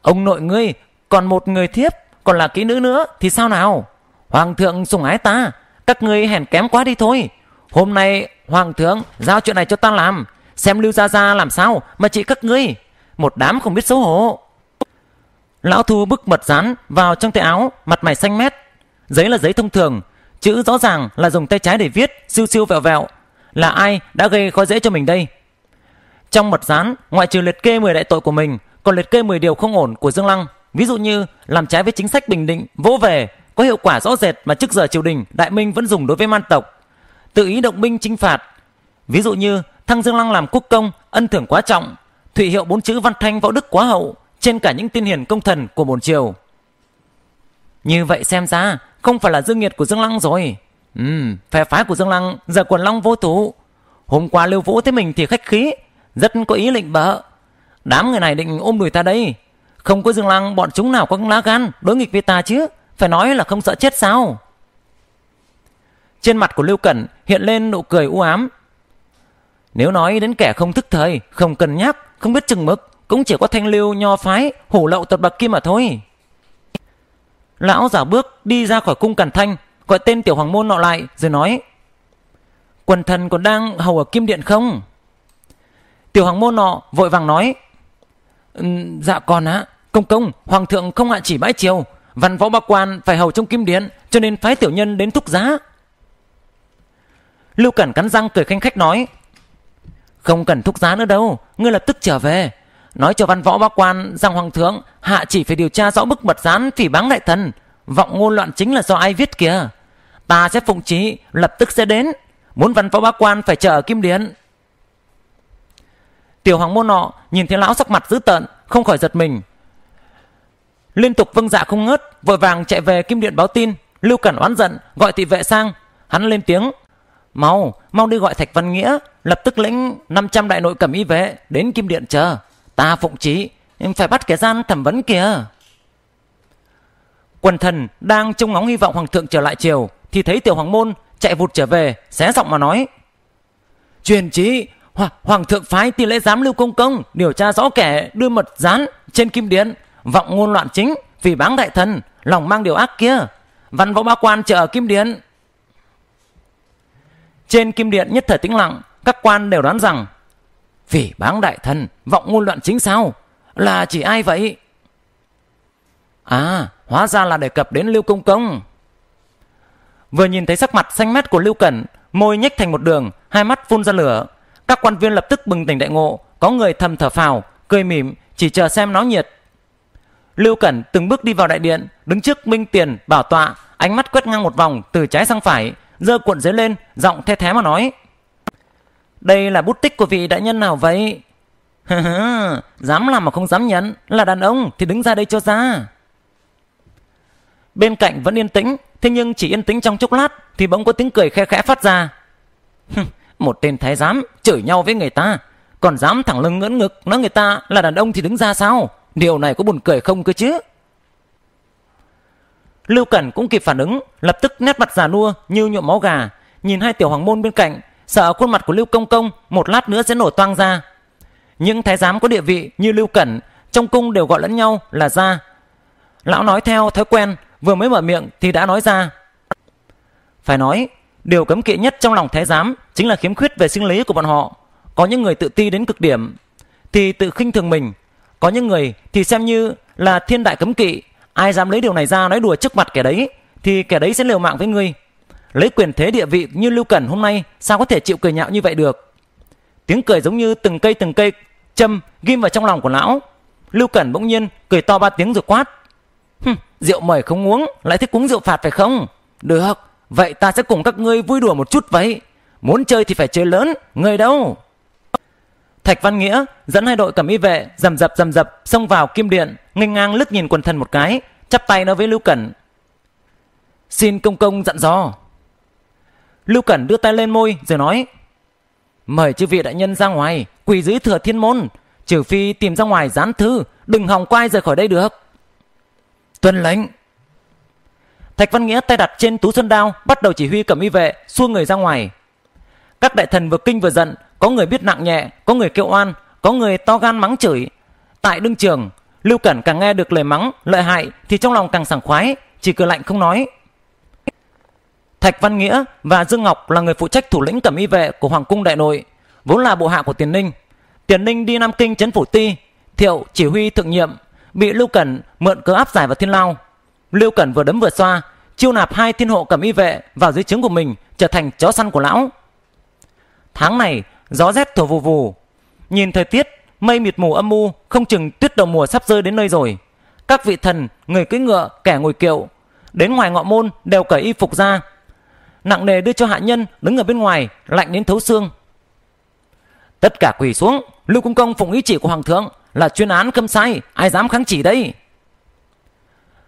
Ông nội ngươi còn một người thiếp còn là kỹ nữ nữa thì sao nào? Hoàng thượng sủng ái ta, các ngươi hèn kém quá đi thôi. Hôm nay hoàng thượng giao chuyện này cho ta làm, xem Lưu gia gia làm sao mà trị các ngươi, một đám không biết xấu hổ. Lão Thu bức mật dán vào trong tay áo, mặt mày xanh mét. Giấy là giấy thông thường, chữ rõ ràng là dùng tay trái để viết, siêu siêu vẹo vẹo, là ai đã gây khó dễ cho mình đây? Trong mật gián, ngoại trừ liệt kê 10 đại tội của mình, còn liệt kê 10 điều không ổn của Dương Lăng, ví dụ như làm trái với chính sách bình định, vỗ về, có hiệu quả rõ rệt mà trước giờ triều đình Đại Minh vẫn dùng đối với man tộc. Tự ý động binh chinh phạt, ví dụ như thăng Dương Lăng làm quốc công, ân thưởng quá trọng, thụy hiệu bốn chữ văn thanh võ đức quá hậu, trên cả những tiên hiền công thần của bổn triều. Như vậy xem ra, không phải là dương nghiệt của Dương Lăng rồi, Ừ, phe phái của Dương Lăng giờ quần long vô tú. Hôm qua Lưu Vũ thấy mình thì khách khí, rất có ý lệnh bợ. Đám người này định ôm đuổi ta đây. Không có Dương Lăng bọn chúng nào có lá gan đối nghịch với ta chứ. Phải nói là không sợ chết sao. Trên mặt của Lưu Cẩn hiện lên nụ cười u ám. Nếu nói đến kẻ không thức thời, không cần nhắc, không biết chừng mực, cũng chỉ có thanh lưu nho phái, hủ lậu tật bạc kim mà thôi. Lão giả bước đi ra khỏi cung cẩn Thanh, gọi tên tiểu hoàng môn nọ lại rồi nói quần thần còn đang hầu ở kim điện không tiểu hoàng môn nọ vội vàng nói dạ còn á công công hoàng thượng không hạ chỉ bãi chiều văn võ bá quan phải hầu trong kim điện cho nên phái tiểu nhân đến thúc giá lưu cẩn cắn răng cười khanh khách nói không cần thúc giá nữa đâu ngươi lập tức trở về nói cho văn võ bá quan rằng hoàng thượng hạ chỉ phải điều tra rõ bức mật gián phỉ báng đại thần Vọng ngôn loạn chính là do ai viết kìa. Ta sẽ phụng trí, lập tức sẽ đến. Muốn văn phó bá quan phải chờ ở Kim Điển. Tiểu hoàng môn nọ nhìn thấy lão sắc mặt dữ tợn, không khỏi giật mình. Liên tục vâng dạ không ngớt, vội vàng chạy về Kim Điện báo tin. Lưu Cẩn oán giận, gọi thị vệ sang. Hắn lên tiếng. Mau, mau đi gọi Thạch Văn Nghĩa, lập tức lĩnh 500 đại nội cầm y vệ đến Kim Điện chờ. Ta phụng trí, em phải bắt kẻ gian thẩm vấn kìa. Quần thần đang trông ngóng hy vọng hoàng thượng trở lại triều thì thấy tiểu hoàng môn chạy vụt trở về, xé giọng mà nói: "Truyền chí, ho hoàng thượng phái tỷ lễ giám Lưu Công công điều tra rõ kẻ đưa mật dán trên kim điện, vọng ngôn loạn chính, vì báng đại thần, lòng mang điều ác kia, văn võ ba quan chờ ở kim điện." Trên kim điện nhất thời tĩnh lặng, các quan đều đoán rằng vì báng đại thần, vọng ngôn loạn chính sao? Là chỉ ai vậy? À, hóa ra là đề cập đến Lưu Công Công. Vừa nhìn thấy sắc mặt xanh mét của Lưu Cẩn, môi nhếch thành một đường, hai mắt phun ra lửa. Các quan viên lập tức bừng tỉnh đại ngộ, có người thầm thở phào, cười mỉm, chỉ chờ xem nó nhiệt. Lưu Cẩn từng bước đi vào đại điện, đứng trước Minh Tiền, bảo tọa, ánh mắt quét ngang một vòng từ trái sang phải, giơ cuộn giấy lên, giọng the thé mà nói. Đây là bút tích của vị đại nhân nào vậy? <laughs> dám làm mà không dám nhận, là đàn ông thì đứng ra đây cho ra. Bên cạnh vẫn yên tĩnh, thế nhưng chỉ yên tĩnh trong chốc lát thì bỗng có tiếng cười khe khẽ phát ra. Một tên thái giám chửi nhau với người ta, còn dám thẳng lưng ngưỡng ngực nói người ta là đàn ông thì đứng ra sao? Điều này có buồn cười không cơ chứ? Lưu Cẩn cũng kịp phản ứng, lập tức nét mặt già nua như nhuộm máu gà, nhìn hai tiểu hoàng môn bên cạnh, sợ khuôn mặt của Lưu Công Công một lát nữa sẽ nổ toang ra. Những thái giám có địa vị như Lưu Cẩn trong cung đều gọi lẫn nhau là gia. Lão nói theo thói quen vừa mới mở miệng thì đã nói ra. Phải nói, điều cấm kỵ nhất trong lòng thái giám chính là khiếm khuyết về sinh lý của bọn họ. Có những người tự ti đến cực điểm, thì tự khinh thường mình. Có những người thì xem như là thiên đại cấm kỵ, ai dám lấy điều này ra nói đùa trước mặt kẻ đấy thì kẻ đấy sẽ liều mạng với ngươi. Lấy quyền thế địa vị như Lưu Cẩn hôm nay sao có thể chịu cười nhạo như vậy được. Tiếng cười giống như từng cây từng cây châm ghim vào trong lòng của lão. Lưu Cẩn bỗng nhiên cười to ba tiếng rồi quát rượu mời không uống, lại thích uống rượu phạt phải không? Được, vậy ta sẽ cùng các ngươi vui đùa một chút vậy. Muốn chơi thì phải chơi lớn, người đâu? Thạch Văn Nghĩa dẫn hai đội cẩm y vệ dầm dập dầm dập xông vào kim điện, nghênh ngang lướt nhìn quần thần một cái, chắp tay nói với Lưu Cẩn. Xin công công dặn dò. Lưu Cẩn đưa tay lên môi rồi nói. Mời chư vị đại nhân ra ngoài, quỳ dưới thừa thiên môn, trừ phi tìm ra ngoài dán thư, đừng hòng quay rời khỏi đây được tuân lệnh thạch văn nghĩa tay đặt trên tú xuân đao bắt đầu chỉ huy cẩm y vệ xua người ra ngoài các đại thần vừa kinh vừa giận có người biết nặng nhẹ có người kêu oan có người to gan mắng chửi tại đương trường lưu cẩn càng nghe được lời mắng lợi hại thì trong lòng càng sảng khoái chỉ cười lạnh không nói thạch văn nghĩa và dương ngọc là người phụ trách thủ lĩnh cẩm y vệ của hoàng cung đại nội vốn là bộ hạ của tiền ninh tiền ninh đi nam kinh chấn phủ ti thiệu chỉ huy thượng nhiệm bị Lưu Cẩn mượn cớ áp giải vào Thiên Lao. Lưu Cẩn vừa đấm vừa xoa, chiêu nạp hai thiên hộ cầm y vệ vào dưới trướng của mình trở thành chó săn của lão. Tháng này, gió rét thổi vù vù. Nhìn thời tiết, mây mịt mù âm u, không chừng tuyết đầu mùa sắp rơi đến nơi rồi. Các vị thần, người cưỡi ngựa, kẻ ngồi kiệu, đến ngoài ngọ môn đều cởi y phục ra. Nặng nề đưa cho hạ nhân đứng ở bên ngoài, lạnh đến thấu xương. Tất cả quỳ xuống, Lưu Cung Công phụng ý chỉ của Hoàng thượng, là chuyên án câm sai ai dám kháng chỉ đây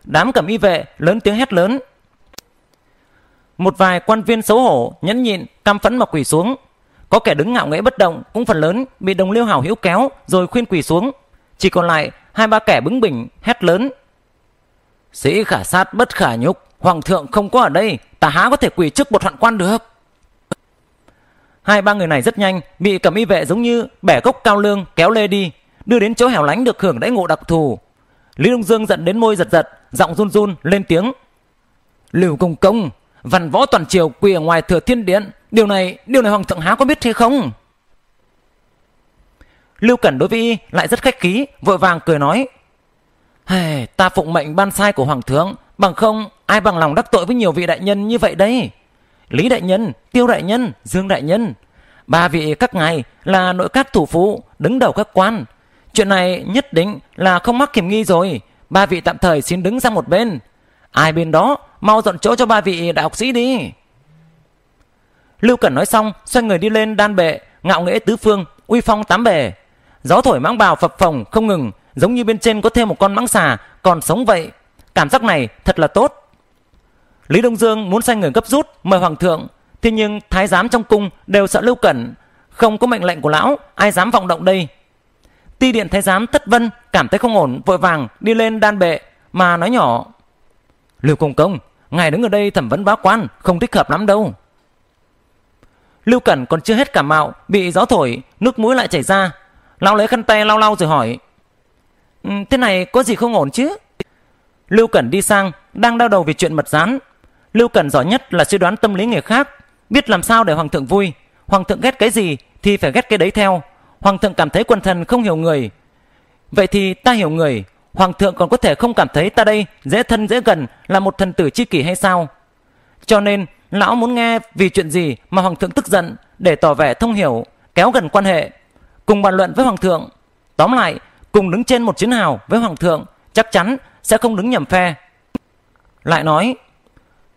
đám cẩm y vệ lớn tiếng hét lớn một vài quan viên xấu hổ nhẫn nhịn cam phẫn mà quỳ xuống có kẻ đứng ngạo nghễ bất động cũng phần lớn bị đồng liêu hảo hiếu kéo rồi khuyên quỳ xuống chỉ còn lại hai ba kẻ bướng bỉnh hét lớn sĩ khả sát bất khả nhục hoàng thượng không có ở đây ta há có thể quỳ trước một hoạn quan được hai ba người này rất nhanh bị cẩm y vệ giống như bẻ gốc cao lương kéo lê đi đưa đến chỗ hẻo lánh được hưởng đãi ngộ đặc thù. Lý Đông Dương giận đến môi giật giật, giọng run run lên tiếng. Lưu Công Công, văn võ toàn triều quỳ ở ngoài thừa thiên điện, điều này, điều này Hoàng thượng há có biết thế không? Lưu Cẩn đối với y lại rất khách khí, vội vàng cười nói. Hey, ta phụng mệnh ban sai của Hoàng thượng, bằng không ai bằng lòng đắc tội với nhiều vị đại nhân như vậy đấy. Lý đại nhân, Tiêu đại nhân, Dương đại nhân, ba vị các ngài là nội các thủ phụ, đứng đầu các quan, Chuyện này nhất định là không mắc kiểm nghi rồi. Ba vị tạm thời xin đứng sang một bên. Ai bên đó mau dọn chỗ cho ba vị đại học sĩ đi. Lưu Cẩn nói xong, xoay người đi lên đan bệ, ngạo nghễ tứ phương, uy phong tám bề. Gió thổi mãng bào phập phồng không ngừng, giống như bên trên có thêm một con mãng xà còn sống vậy. Cảm giác này thật là tốt. Lý Đông Dương muốn sai người gấp rút mời hoàng thượng, thế nhưng thái giám trong cung đều sợ Lưu Cẩn, không có mệnh lệnh của lão, ai dám vọng động đây. Ti điện thái giám thất vân cảm thấy không ổn vội vàng đi lên đan bệ mà nói nhỏ. Lưu Công Công, ngài đứng ở đây thẩm vấn bá quan không thích hợp lắm đâu. Lưu Cẩn còn chưa hết cảm mạo bị gió thổi nước mũi lại chảy ra. lau lấy khăn tay lau lau rồi hỏi. Ừ, thế này có gì không ổn chứ? Lưu Cẩn đi sang đang đau đầu vì chuyện mật gián. Lưu Cẩn giỏi nhất là suy đoán tâm lý người khác biết làm sao để hoàng thượng vui hoàng thượng ghét cái gì thì phải ghét cái đấy theo Hoàng thượng cảm thấy quần thần không hiểu người. Vậy thì ta hiểu người, Hoàng thượng còn có thể không cảm thấy ta đây dễ thân dễ gần là một thần tử chi kỷ hay sao? Cho nên, lão muốn nghe vì chuyện gì mà Hoàng thượng tức giận để tỏ vẻ thông hiểu, kéo gần quan hệ, cùng bàn luận với Hoàng thượng. Tóm lại, cùng đứng trên một chiến hào với Hoàng thượng chắc chắn sẽ không đứng nhầm phe. Lại nói,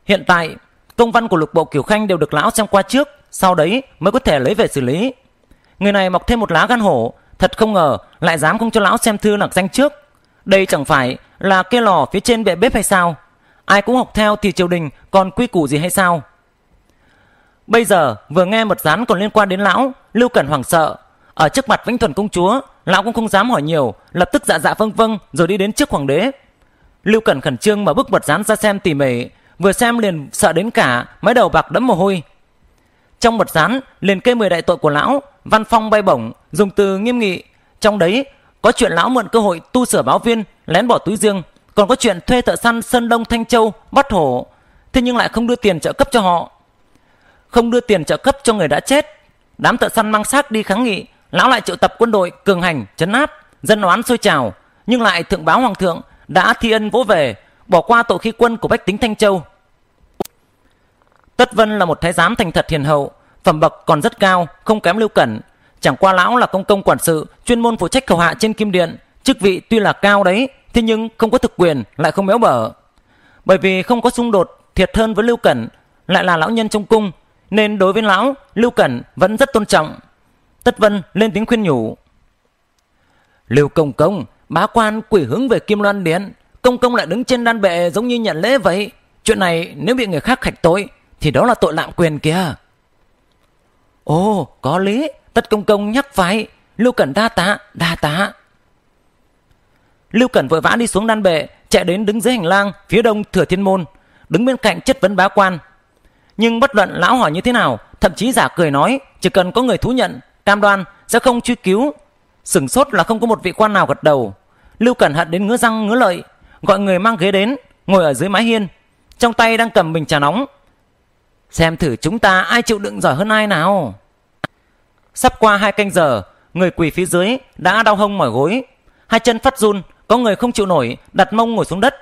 hiện tại công văn của lục bộ kiểu Khanh đều được lão xem qua trước, sau đấy mới có thể lấy về xử lý người này mọc thêm một lá gan hổ thật không ngờ lại dám không cho lão xem thư nặc danh trước đây chẳng phải là cái lò phía trên bệ bếp hay sao ai cũng học theo thì triều đình còn quy củ gì hay sao bây giờ vừa nghe một dán còn liên quan đến lão lưu cẩn hoảng sợ ở trước mặt vĩnh thuần công chúa lão cũng không dám hỏi nhiều lập tức dạ dạ vâng vâng rồi đi đến trước hoàng đế lưu cẩn khẩn trương mà bức bật dán ra xem tỉ mỉ vừa xem liền sợ đến cả mái đầu bạc đẫm mồ hôi trong mật dán liền kê 10 đại tội của lão văn phong bay bổng, dùng từ nghiêm nghị. Trong đấy có chuyện lão mượn cơ hội tu sửa báo viên, lén bỏ túi riêng, còn có chuyện thuê thợ săn Sơn Đông Thanh Châu bắt hổ, thế nhưng lại không đưa tiền trợ cấp cho họ. Không đưa tiền trợ cấp cho người đã chết, đám thợ săn mang xác đi kháng nghị, lão lại triệu tập quân đội cường hành chấn áp, dân oán sôi trào, nhưng lại thượng báo hoàng thượng đã thi ân vỗ về, bỏ qua tội khi quân của bách tính Thanh Châu. Tất Vân là một thái giám thành thật hiền hậu, phẩm bậc còn rất cao, không kém Lưu Cẩn. Chẳng qua lão là công công quản sự, chuyên môn phụ trách khẩu hạ trên kim điện, chức vị tuy là cao đấy, thế nhưng không có thực quyền, lại không méo bở. Bởi vì không có xung đột thiệt hơn với Lưu Cẩn, lại là lão nhân trong cung, nên đối với lão, Lưu Cẩn vẫn rất tôn trọng. Tất Vân lên tiếng khuyên nhủ. Lưu Công Công, bá quan quỷ hướng về Kim Loan Điện, Công Công lại đứng trên đan bệ giống như nhận lễ vậy. Chuyện này nếu bị người khác khạch tội, thì đó là tội lạm quyền kìa. Ồ, có lý, tất công công nhắc phải, Lưu Cẩn đa tá, đa tá. Lưu Cẩn vội vã đi xuống đan bệ, chạy đến đứng dưới hành lang phía đông Thừa Thiên Môn, đứng bên cạnh chất vấn bá quan. Nhưng bất luận lão hỏi như thế nào, thậm chí giả cười nói, chỉ cần có người thú nhận, cam đoan sẽ không truy cứu. Sửng sốt là không có một vị quan nào gật đầu. Lưu Cẩn hận đến ngứa răng ngứa lợi, gọi người mang ghế đến, ngồi ở dưới mái hiên, trong tay đang cầm bình trà nóng. Xem thử chúng ta ai chịu đựng giỏi hơn ai nào. Sắp qua hai canh giờ, người quỳ phía dưới đã đau hông mỏi gối, hai chân phát run, có người không chịu nổi, đặt mông ngồi xuống đất.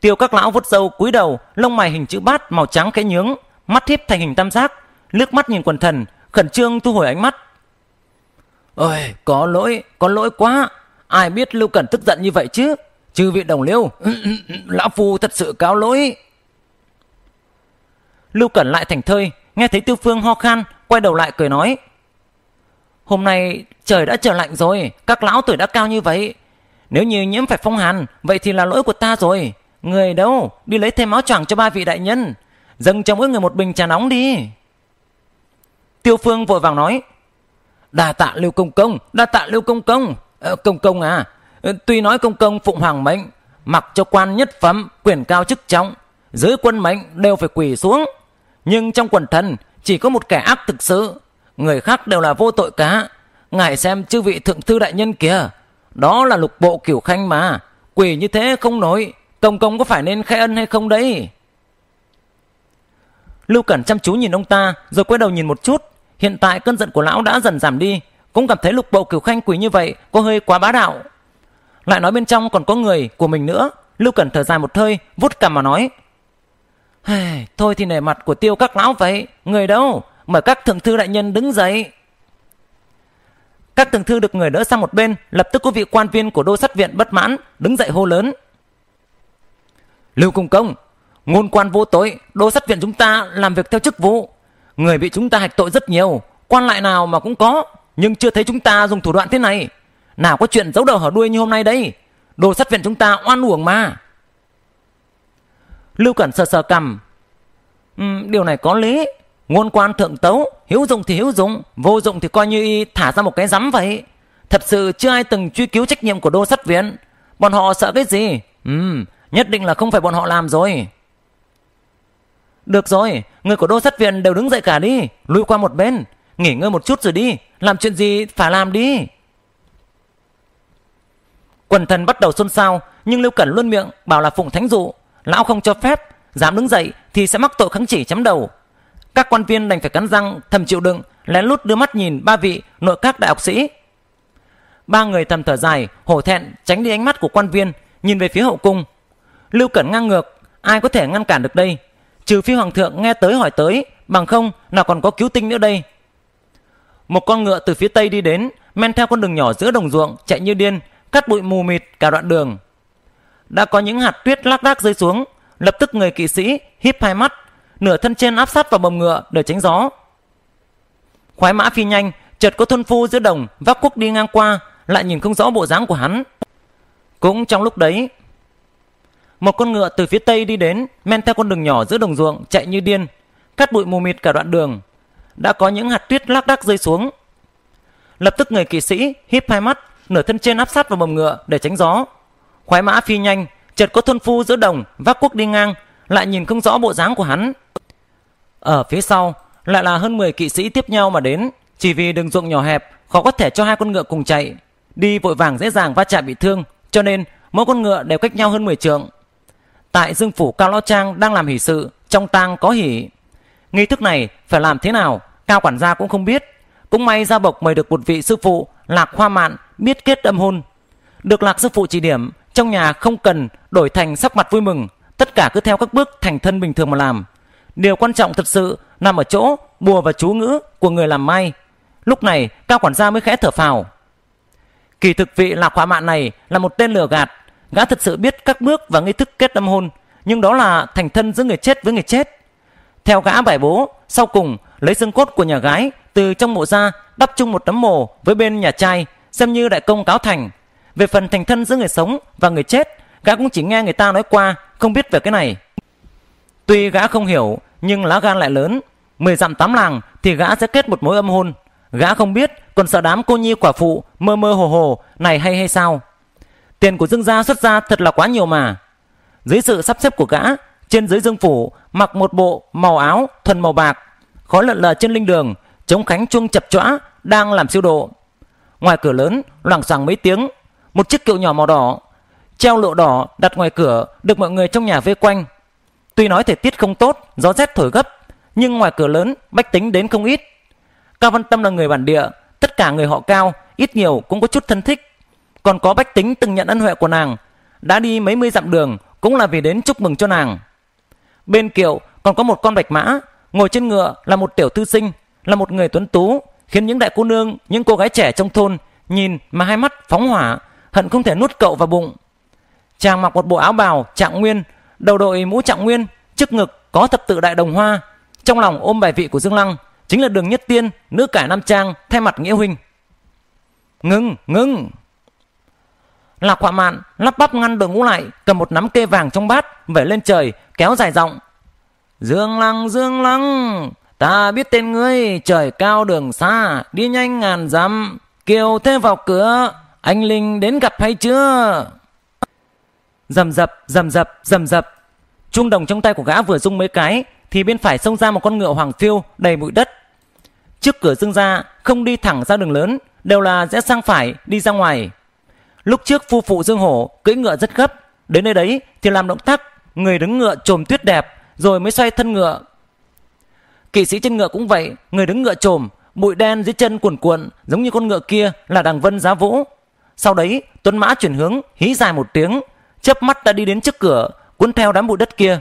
Tiêu các lão vút râu cúi đầu, lông mày hình chữ bát màu trắng khẽ nhướng, mắt híp thành hình tam giác, nước mắt nhìn quần thần, khẩn trương thu hồi ánh mắt. Ôi, có lỗi, có lỗi quá. Ai biết Lưu Cẩn tức giận như vậy chứ? Chư vị đồng liêu, <laughs> lão phu thật sự cáo lỗi. Lưu Cẩn lại thành thơi, nghe thấy Tiêu Phương ho khan, quay đầu lại cười nói. Hôm nay trời đã trở lạnh rồi, các lão tuổi đã cao như vậy. Nếu như nhiễm phải phong hàn, vậy thì là lỗi của ta rồi. Người đâu, đi lấy thêm áo choàng cho ba vị đại nhân. Dâng cho mỗi người một bình trà nóng đi. Tiêu Phương vội vàng nói. Đa tạ lưu công công, đa tạ lưu công công. Ờ, công công à, ờ, tuy nói công công phụng hoàng mệnh, mặc cho quan nhất phẩm, quyền cao chức trọng, dưới quân mệnh đều phải quỳ xuống. Nhưng trong quần thần chỉ có một kẻ ác thực sự người khác đều là vô tội cá. Ngài xem chư vị thượng thư đại nhân kìa, đó là lục bộ kiểu khanh mà, quỳ như thế không nổi, công công có phải nên khai ân hay không đấy? Lưu Cẩn chăm chú nhìn ông ta, rồi quay đầu nhìn một chút. Hiện tại cơn giận của lão đã dần giảm đi, cũng cảm thấy lục bộ kiểu khanh quỳ như vậy có hơi quá bá đạo. Lại nói bên trong còn có người của mình nữa, Lưu Cẩn thở dài một hơi, vút cằm mà nói. Thôi thì nể mặt của tiêu các lão vậy, người đâu, mời các thượng thư đại nhân đứng dậy các thượng thư được người đỡ sang một bên lập tức có vị quan viên của đô sát viện bất mãn đứng dậy hô lớn lưu công công ngôn quan vô tội đô sát viện chúng ta làm việc theo chức vụ người bị chúng ta hạch tội rất nhiều quan lại nào mà cũng có nhưng chưa thấy chúng ta dùng thủ đoạn thế này nào có chuyện giấu đầu hở đuôi như hôm nay đây đô sát viện chúng ta oan uổng mà lưu cẩn sờ sờ cằm ừ, điều này có lý Ngôn quan thượng tấu, hữu dụng thì hữu dụng, vô dụng thì coi như y thả ra một cái rắm vậy. Thật sự chưa ai từng truy cứu trách nhiệm của đô sát viện. Bọn họ sợ cái gì? Ừ, nhất định là không phải bọn họ làm rồi. Được rồi, người của đô sát viện đều đứng dậy cả đi, lui qua một bên, nghỉ ngơi một chút rồi đi, làm chuyện gì phải làm đi. Quần thần bắt đầu xôn xao, nhưng Lưu Cẩn luôn miệng bảo là phụng thánh dụ, lão không cho phép, dám đứng dậy thì sẽ mắc tội kháng chỉ chấm đầu các quan viên đành phải cắn răng thầm chịu đựng lén lút đưa mắt nhìn ba vị nội các đại học sĩ ba người thầm thở dài hổ thẹn tránh đi ánh mắt của quan viên nhìn về phía hậu cung lưu cẩn ngang ngược ai có thể ngăn cản được đây trừ phi hoàng thượng nghe tới hỏi tới bằng không nào còn có cứu tinh nữa đây một con ngựa từ phía tây đi đến men theo con đường nhỏ giữa đồng ruộng chạy như điên cắt bụi mù mịt cả đoạn đường đã có những hạt tuyết lác đác rơi xuống lập tức người kỵ sĩ híp hai mắt nửa thân trên áp sát vào mầm ngựa để tránh gió. Khoái mã phi nhanh, chợt có thôn phu giữa đồng vác quốc đi ngang qua, lại nhìn không rõ bộ dáng của hắn. Cũng trong lúc đấy, một con ngựa từ phía tây đi đến, men theo con đường nhỏ giữa đồng ruộng chạy như điên, cắt bụi mù mịt cả đoạn đường. Đã có những hạt tuyết lác đác rơi xuống. Lập tức người kỵ sĩ híp hai mắt, nửa thân trên áp sát vào mầm ngựa để tránh gió. Khoái mã phi nhanh, chợt có thôn phu giữa đồng vác quốc đi ngang, lại nhìn không rõ bộ dáng của hắn. Ở phía sau lại là hơn 10 kỵ sĩ tiếp nhau mà đến, chỉ vì đường ruộng nhỏ hẹp, khó có thể cho hai con ngựa cùng chạy. Đi vội vàng dễ dàng va chạm bị thương, cho nên mỗi con ngựa đều cách nhau hơn 10 trượng. Tại Dương phủ Cao Lão Trang đang làm hỷ sự, trong tang có hỷ. Nghi thức này phải làm thế nào, Cao quản gia cũng không biết. Cũng may gia bộc mời được một vị sư phụ Lạc Hoa Mạn biết kết âm hôn. Được Lạc sư phụ chỉ điểm, trong nhà không cần đổi thành sắc mặt vui mừng, tất cả cứ theo các bước thành thân bình thường mà làm. Điều quan trọng thật sự nằm ở chỗ bùa và chú ngữ của người làm may. Lúc này, cao quản gia mới khẽ thở phào. Kỳ thực vị lạc hỏa mạn này là một tên lừa gạt. Gã thật sự biết các bước và nghi thức kết âm hôn, nhưng đó là thành thân giữa người chết với người chết. Theo gã bài bố, sau cùng lấy xương cốt của nhà gái từ trong mộ ra đắp chung một tấm mồ với bên nhà trai, xem như đại công cáo thành. Về phần thành thân giữa người sống và người chết, gã cũng chỉ nghe người ta nói qua, không biết về cái này. Tuy gã không hiểu nhưng lá gan lại lớn. Mười dặm tám làng thì gã sẽ kết một mối âm hôn. Gã không biết còn sợ đám cô nhi quả phụ mơ mơ hồ hồ này hay hay sao. Tiền của dương gia xuất ra thật là quá nhiều mà. Dưới sự sắp xếp của gã, trên dưới dương phủ mặc một bộ màu áo thuần màu bạc, khói lợn lờ trên linh đường, chống khánh chuông chập chõa đang làm siêu độ. Ngoài cửa lớn loảng xoảng mấy tiếng, một chiếc kiệu nhỏ màu đỏ, treo lộ đỏ đặt ngoài cửa được mọi người trong nhà vây quanh. Tuy nói thời tiết không tốt, gió rét thổi gấp, nhưng ngoài cửa lớn, bách tính đến không ít. Cao Văn Tâm là người bản địa, tất cả người họ cao, ít nhiều cũng có chút thân thích. Còn có bách tính từng nhận ân huệ của nàng, đã đi mấy mươi dặm đường cũng là vì đến chúc mừng cho nàng. Bên kiệu còn có một con bạch mã, ngồi trên ngựa là một tiểu thư sinh, là một người tuấn tú, khiến những đại cô nương, những cô gái trẻ trong thôn nhìn mà hai mắt phóng hỏa, hận không thể nuốt cậu vào bụng. Chàng mặc một bộ áo bào trạng nguyên đầu đội mũ trạng nguyên trước ngực có thập tự đại đồng hoa trong lòng ôm bài vị của dương lăng chính là đường nhất tiên nữ cải nam trang thay mặt nghĩa huynh ngưng ngưng lạc họa mạn lắp bắp ngăn đường ngũ lại cầm một nắm kê vàng trong bát vẩy lên trời kéo dài rộng dương lăng dương lăng ta biết tên ngươi trời cao đường xa đi nhanh ngàn dặm kiều thế vào cửa anh linh đến gặp hay chưa Rầm rập, rầm rập, rầm rập. Trung đồng trong tay của gã vừa rung mấy cái thì bên phải xông ra một con ngựa hoàng phiêu đầy bụi đất. Trước cửa dương ra không đi thẳng ra đường lớn, đều là rẽ sang phải đi ra ngoài. Lúc trước phu phụ Dương Hổ cưỡi ngựa rất gấp, đến nơi đấy thì làm động tác, người đứng ngựa trồm tuyết đẹp rồi mới xoay thân ngựa. Kỵ sĩ trên ngựa cũng vậy, người đứng ngựa trồm, bụi đen dưới chân cuồn cuộn giống như con ngựa kia là đằng vân giá vũ. Sau đấy, Tuấn Mã chuyển hướng, hí dài một tiếng, chớp mắt đã đi đến trước cửa cuốn theo đám bụi đất kia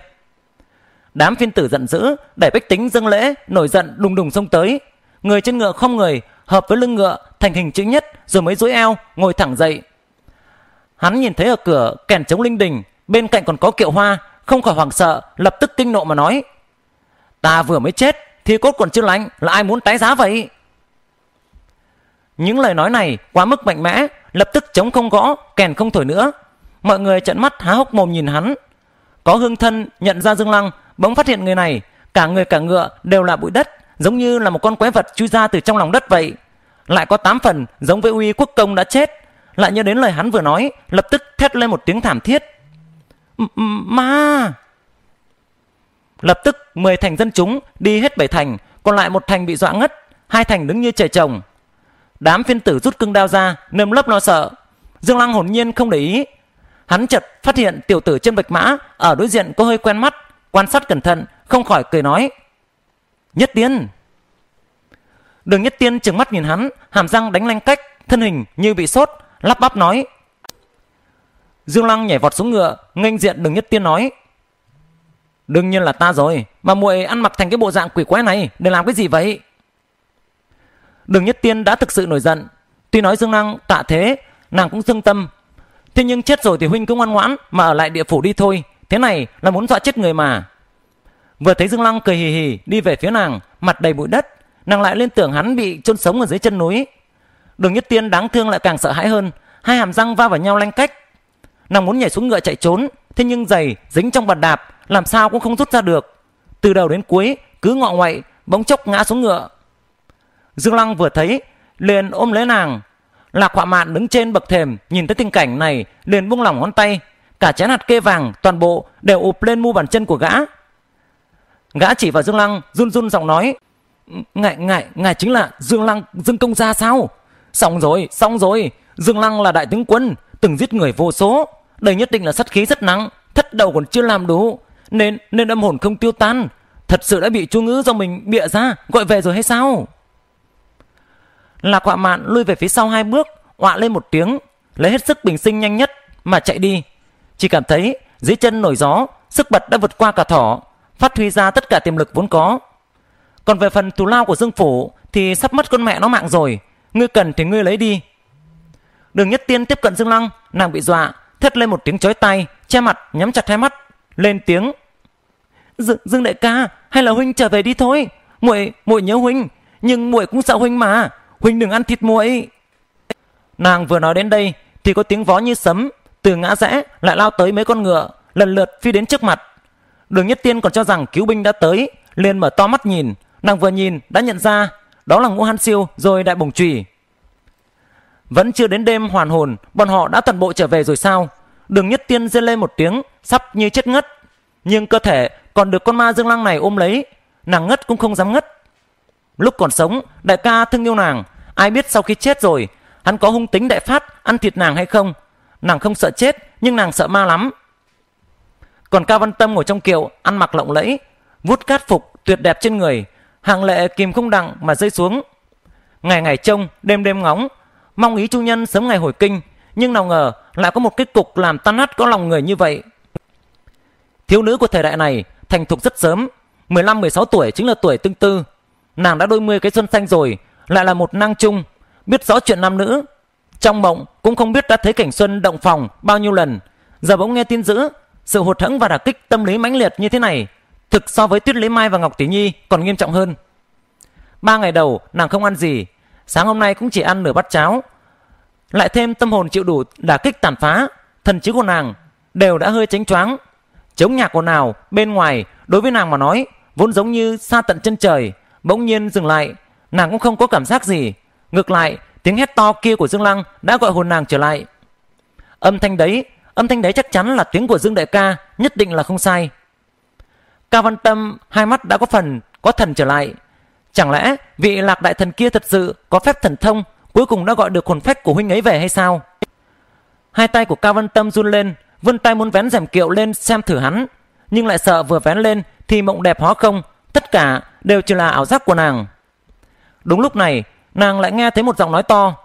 đám phiên tử giận dữ đẩy bách tính dâng lễ nổi giận đùng đùng xông tới người trên ngựa không người hợp với lưng ngựa thành hình chữ nhất rồi mới duỗi eo ngồi thẳng dậy hắn nhìn thấy ở cửa kèn chống linh đình bên cạnh còn có kiệu hoa không khỏi hoảng sợ lập tức kinh nộ mà nói ta vừa mới chết thì cốt còn chưa lạnh là ai muốn tái giá vậy những lời nói này quá mức mạnh mẽ lập tức chống không gõ kèn không thổi nữa mọi người trợn mắt há hốc mồm nhìn hắn có hương thân nhận ra dương lăng bỗng phát hiện người này cả người cả ngựa đều là bụi đất giống như là một con quái vật chui ra từ trong lòng đất vậy lại có tám phần giống với uy quốc công đã chết lại nhớ đến lời hắn vừa nói lập tức thét lên một tiếng thảm thiết ma lập tức 10 thành dân chúng đi hết bảy thành còn lại một thành bị dọa ngất hai thành đứng như trời trồng đám phiên tử rút cương đao ra nơm lớp lo sợ dương lăng hồn nhiên không để ý Hắn chợt phát hiện tiểu tử trên bạch mã ở đối diện có hơi quen mắt, quan sát cẩn thận, không khỏi cười nói. Nhất Tiên! Đường Nhất Tiên trừng mắt nhìn hắn, hàm răng đánh lanh cách, thân hình như bị sốt, lắp bắp nói. Dương Lăng nhảy vọt xuống ngựa, nghênh diện Đường Nhất Tiên nói. Đương nhiên là ta rồi, mà muội ăn mặc thành cái bộ dạng quỷ quái này, để làm cái gì vậy? Đường Nhất Tiên đã thực sự nổi giận. Tuy nói Dương Lăng tạ thế, nàng cũng dương tâm Thế nhưng chết rồi thì huynh cũng ngoan ngoãn mà ở lại địa phủ đi thôi. Thế này là muốn dọa chết người mà. Vừa thấy Dương Lăng cười hì hì đi về phía nàng, mặt đầy bụi đất. Nàng lại liên tưởng hắn bị chôn sống ở dưới chân núi. Đường Nhất Tiên đáng thương lại càng sợ hãi hơn. Hai hàm răng va vào nhau lanh cách. Nàng muốn nhảy xuống ngựa chạy trốn. Thế nhưng giày dính trong bàn đạp làm sao cũng không rút ra được. Từ đầu đến cuối cứ ngọ ngoại bỗng chốc ngã xuống ngựa. Dương Lăng vừa thấy liền ôm lấy nàng Lạc họa mạn đứng trên bậc thềm, nhìn thấy tình cảnh này, liền buông lỏng ngón tay. Cả chén hạt kê vàng, toàn bộ đều ụp lên mu bàn chân của gã. Gã chỉ vào Dương Lăng, run run giọng nói. Ngại, ngại, ngài chính là Dương Lăng, Dương Công Gia sao? Xong rồi, xong rồi, Dương Lăng là đại tướng quân, từng giết người vô số. Đây nhất định là sát khí rất nặng, thất đầu còn chưa làm đủ, nên nên âm hồn không tiêu tan. Thật sự đã bị chu ngữ do mình bịa ra, gọi về rồi hay sao? Lạc họa mạn lui về phía sau hai bước, họa lên một tiếng, lấy hết sức bình sinh nhanh nhất mà chạy đi. Chỉ cảm thấy dưới chân nổi gió, sức bật đã vượt qua cả thỏ, phát huy ra tất cả tiềm lực vốn có. Còn về phần thù lao của Dương Phủ thì sắp mất con mẹ nó mạng rồi, ngươi cần thì ngươi lấy đi. Đường Nhất Tiên tiếp cận Dương Lăng, nàng bị dọa, thét lên một tiếng chói tay, che mặt, nhắm chặt hai mắt, lên tiếng. Dương, Dương đại ca, hay là huynh trở về đi thôi, muội muội nhớ huynh, nhưng muội cũng sợ huynh mà, Huynh đừng ăn thịt muội. Nàng vừa nói đến đây thì có tiếng vó như sấm từ ngã rẽ lại lao tới mấy con ngựa lần lượt phi đến trước mặt. Đường Nhất Tiên còn cho rằng cứu binh đã tới, liền mở to mắt nhìn, nàng vừa nhìn đã nhận ra đó là Ngũ Hán Siêu rồi Đại bồng Trùy. Vẫn chưa đến đêm hoàn hồn, bọn họ đã toàn bộ trở về rồi sao? Đường Nhất Tiên rên lên một tiếng, sắp như chết ngất. Nhưng cơ thể còn được con ma dương lăng này ôm lấy, nàng ngất cũng không dám ngất. Lúc còn sống, đại ca thương yêu nàng, ai biết sau khi chết rồi hắn có hung tính đại phát ăn thịt nàng hay không nàng không sợ chết nhưng nàng sợ ma lắm còn cao văn tâm ngồi trong kiệu ăn mặc lộng lẫy vút cát phục tuyệt đẹp trên người hàng lệ kìm không đặng mà rơi xuống ngày ngày trông đêm đêm ngóng mong ý chu nhân sớm ngày hồi kinh nhưng nào ngờ lại có một cái cục làm tan nát có lòng người như vậy thiếu nữ của thời đại này thành thục rất sớm 15-16 tuổi chính là tuổi tương tư nàng đã đôi mươi cái xuân xanh rồi lại là một năng trung, biết rõ chuyện nam nữ. Trong mộng cũng không biết đã thấy Cảnh Xuân động phòng bao nhiêu lần, giờ bỗng nghe tin dữ, sự hụt hẫng và đả kích tâm lý mãnh liệt như thế này, thực so với Tuyết Lý Mai và Ngọc Tỷ Nhi còn nghiêm trọng hơn. Ba ngày đầu nàng không ăn gì, sáng hôm nay cũng chỉ ăn nửa bát cháo. Lại thêm tâm hồn chịu đủ đả kích tàn phá, thần trí của nàng đều đã hơi chánh choáng. Chống nhạc của nào bên ngoài đối với nàng mà nói vốn giống như xa tận chân trời, bỗng nhiên dừng lại nàng cũng không có cảm giác gì. Ngược lại, tiếng hét to kia của Dương Lăng đã gọi hồn nàng trở lại. Âm thanh đấy, âm thanh đấy chắc chắn là tiếng của Dương Đại ca, nhất định là không sai. Cao Văn Tâm hai mắt đã có phần có thần trở lại. Chẳng lẽ vị lạc đại thần kia thật sự có phép thần thông cuối cùng đã gọi được hồn phách của huynh ấy về hay sao? Hai tay của Cao Văn Tâm run lên, vươn tay muốn vén rèm kiệu lên xem thử hắn, nhưng lại sợ vừa vén lên thì mộng đẹp hóa không, tất cả đều chỉ là ảo giác của nàng. Đúng lúc này, nàng lại nghe thấy một giọng nói to.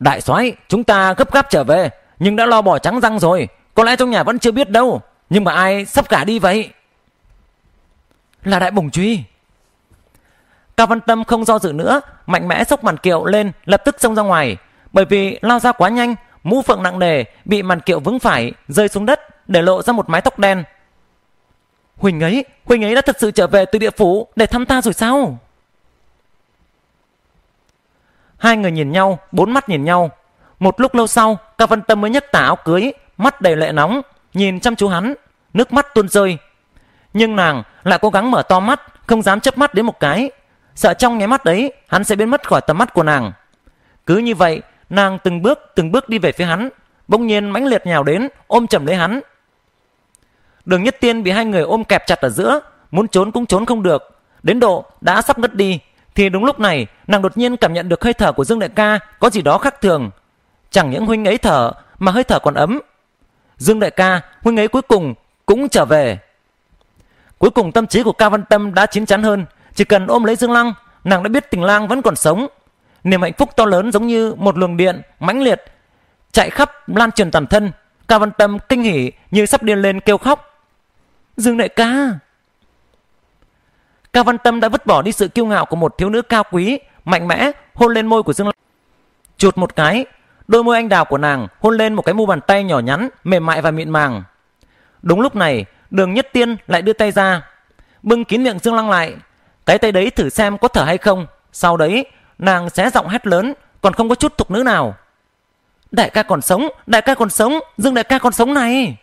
Đại soái, chúng ta gấp gáp trở về, nhưng đã lo bỏ trắng răng rồi, có lẽ trong nhà vẫn chưa biết đâu, nhưng mà ai sắp cả đi vậy? Là đại bổng truy. Cao Văn Tâm không do dự nữa, mạnh mẽ xốc màn kiệu lên, lập tức xông ra ngoài, bởi vì lao ra quá nhanh, mũ phượng nặng nề bị màn kiệu vững phải, rơi xuống đất, để lộ ra một mái tóc đen. Huỳnh ấy, Huỳnh ấy đã thật sự trở về từ địa phủ để thăm ta rồi sao? Hai người nhìn nhau, bốn mắt nhìn nhau. Một lúc lâu sau, Cao Văn Tâm mới nhấc tà áo cưới, mắt đầy lệ nóng, nhìn chăm chú hắn, nước mắt tuôn rơi. Nhưng nàng lại cố gắng mở to mắt, không dám chớp mắt đến một cái, sợ trong nháy mắt đấy, hắn sẽ biến mất khỏi tầm mắt của nàng. Cứ như vậy, nàng từng bước từng bước đi về phía hắn, bỗng nhiên mãnh liệt nhào đến, ôm chầm lấy hắn. Đường Nhất Tiên bị hai người ôm kẹp chặt ở giữa, muốn trốn cũng trốn không được, đến độ đã sắp ngất đi thì đúng lúc này nàng đột nhiên cảm nhận được hơi thở của Dương Đại ca có gì đó khác thường. Chẳng những huynh ấy thở mà hơi thở còn ấm. Dương Đại ca, huynh ấy cuối cùng cũng trở về. Cuối cùng tâm trí của Cao Văn Tâm đã chín chắn hơn, chỉ cần ôm lấy Dương Lăng, nàng đã biết Tình Lang vẫn còn sống. Niềm hạnh phúc to lớn giống như một luồng điện mãnh liệt chạy khắp lan truyền toàn thân. Cao Văn Tâm kinh hỉ như sắp điên lên kêu khóc. Dương Đại ca, Cao Văn Tâm đã vứt bỏ đi sự kiêu ngạo của một thiếu nữ cao quý, mạnh mẽ, hôn lên môi của Dương Lăng. Chụt một cái, đôi môi anh đào của nàng hôn lên một cái mu bàn tay nhỏ nhắn, mềm mại và mịn màng. Đúng lúc này, Đường Nhất Tiên lại đưa tay ra, bưng kín miệng Dương Lăng lại. Cái tay đấy thử xem có thở hay không. Sau đấy, nàng xé giọng hét lớn, còn không có chút thục nữ nào. Đại ca còn sống, đại ca còn sống, Dương đại ca còn sống này.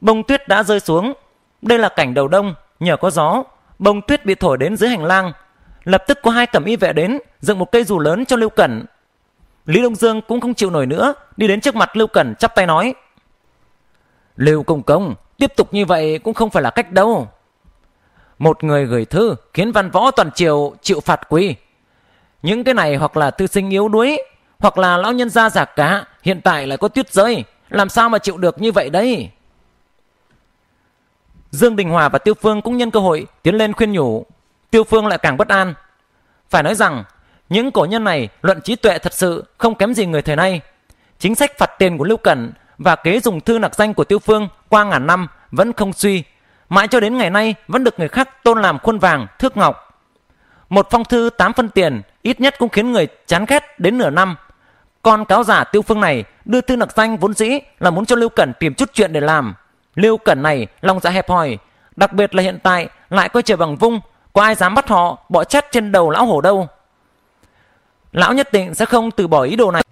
Bông tuyết đã rơi xuống, đây là cảnh đầu đông, nhờ có gió, bông tuyết bị thổi đến dưới hành lang. Lập tức có hai cẩm y vệ đến, dựng một cây dù lớn cho Lưu Cẩn. Lý Đông Dương cũng không chịu nổi nữa, đi đến trước mặt Lưu Cẩn chắp tay nói. Lưu Công Công, tiếp tục như vậy cũng không phải là cách đâu. Một người gửi thư khiến văn võ toàn triều chịu phạt quy. Những cái này hoặc là thư sinh yếu đuối, hoặc là lão nhân gia giả cá, hiện tại lại có tuyết rơi, làm sao mà chịu được như vậy đấy? Dương Đình Hòa và Tiêu Phương cũng nhân cơ hội tiến lên khuyên nhủ. Tiêu Phương lại càng bất an. Phải nói rằng, những cổ nhân này luận trí tuệ thật sự không kém gì người thời nay. Chính sách phạt tiền của Lưu Cẩn và kế dùng thư nặc danh của Tiêu Phương qua ngàn năm vẫn không suy, mãi cho đến ngày nay vẫn được người khác tôn làm khuôn vàng, thước ngọc. Một phong thư 8 phân tiền ít nhất cũng khiến người chán ghét đến nửa năm. Con cáo giả Tiêu Phương này đưa thư nặc danh vốn dĩ là muốn cho Lưu Cẩn tìm chút chuyện để làm, Lưu Cẩn này lòng dạ hẹp hòi, đặc biệt là hiện tại lại quay trở bằng vung, có ai dám bắt họ bỏ chết trên đầu lão hổ đâu. Lão nhất định sẽ không từ bỏ ý đồ này.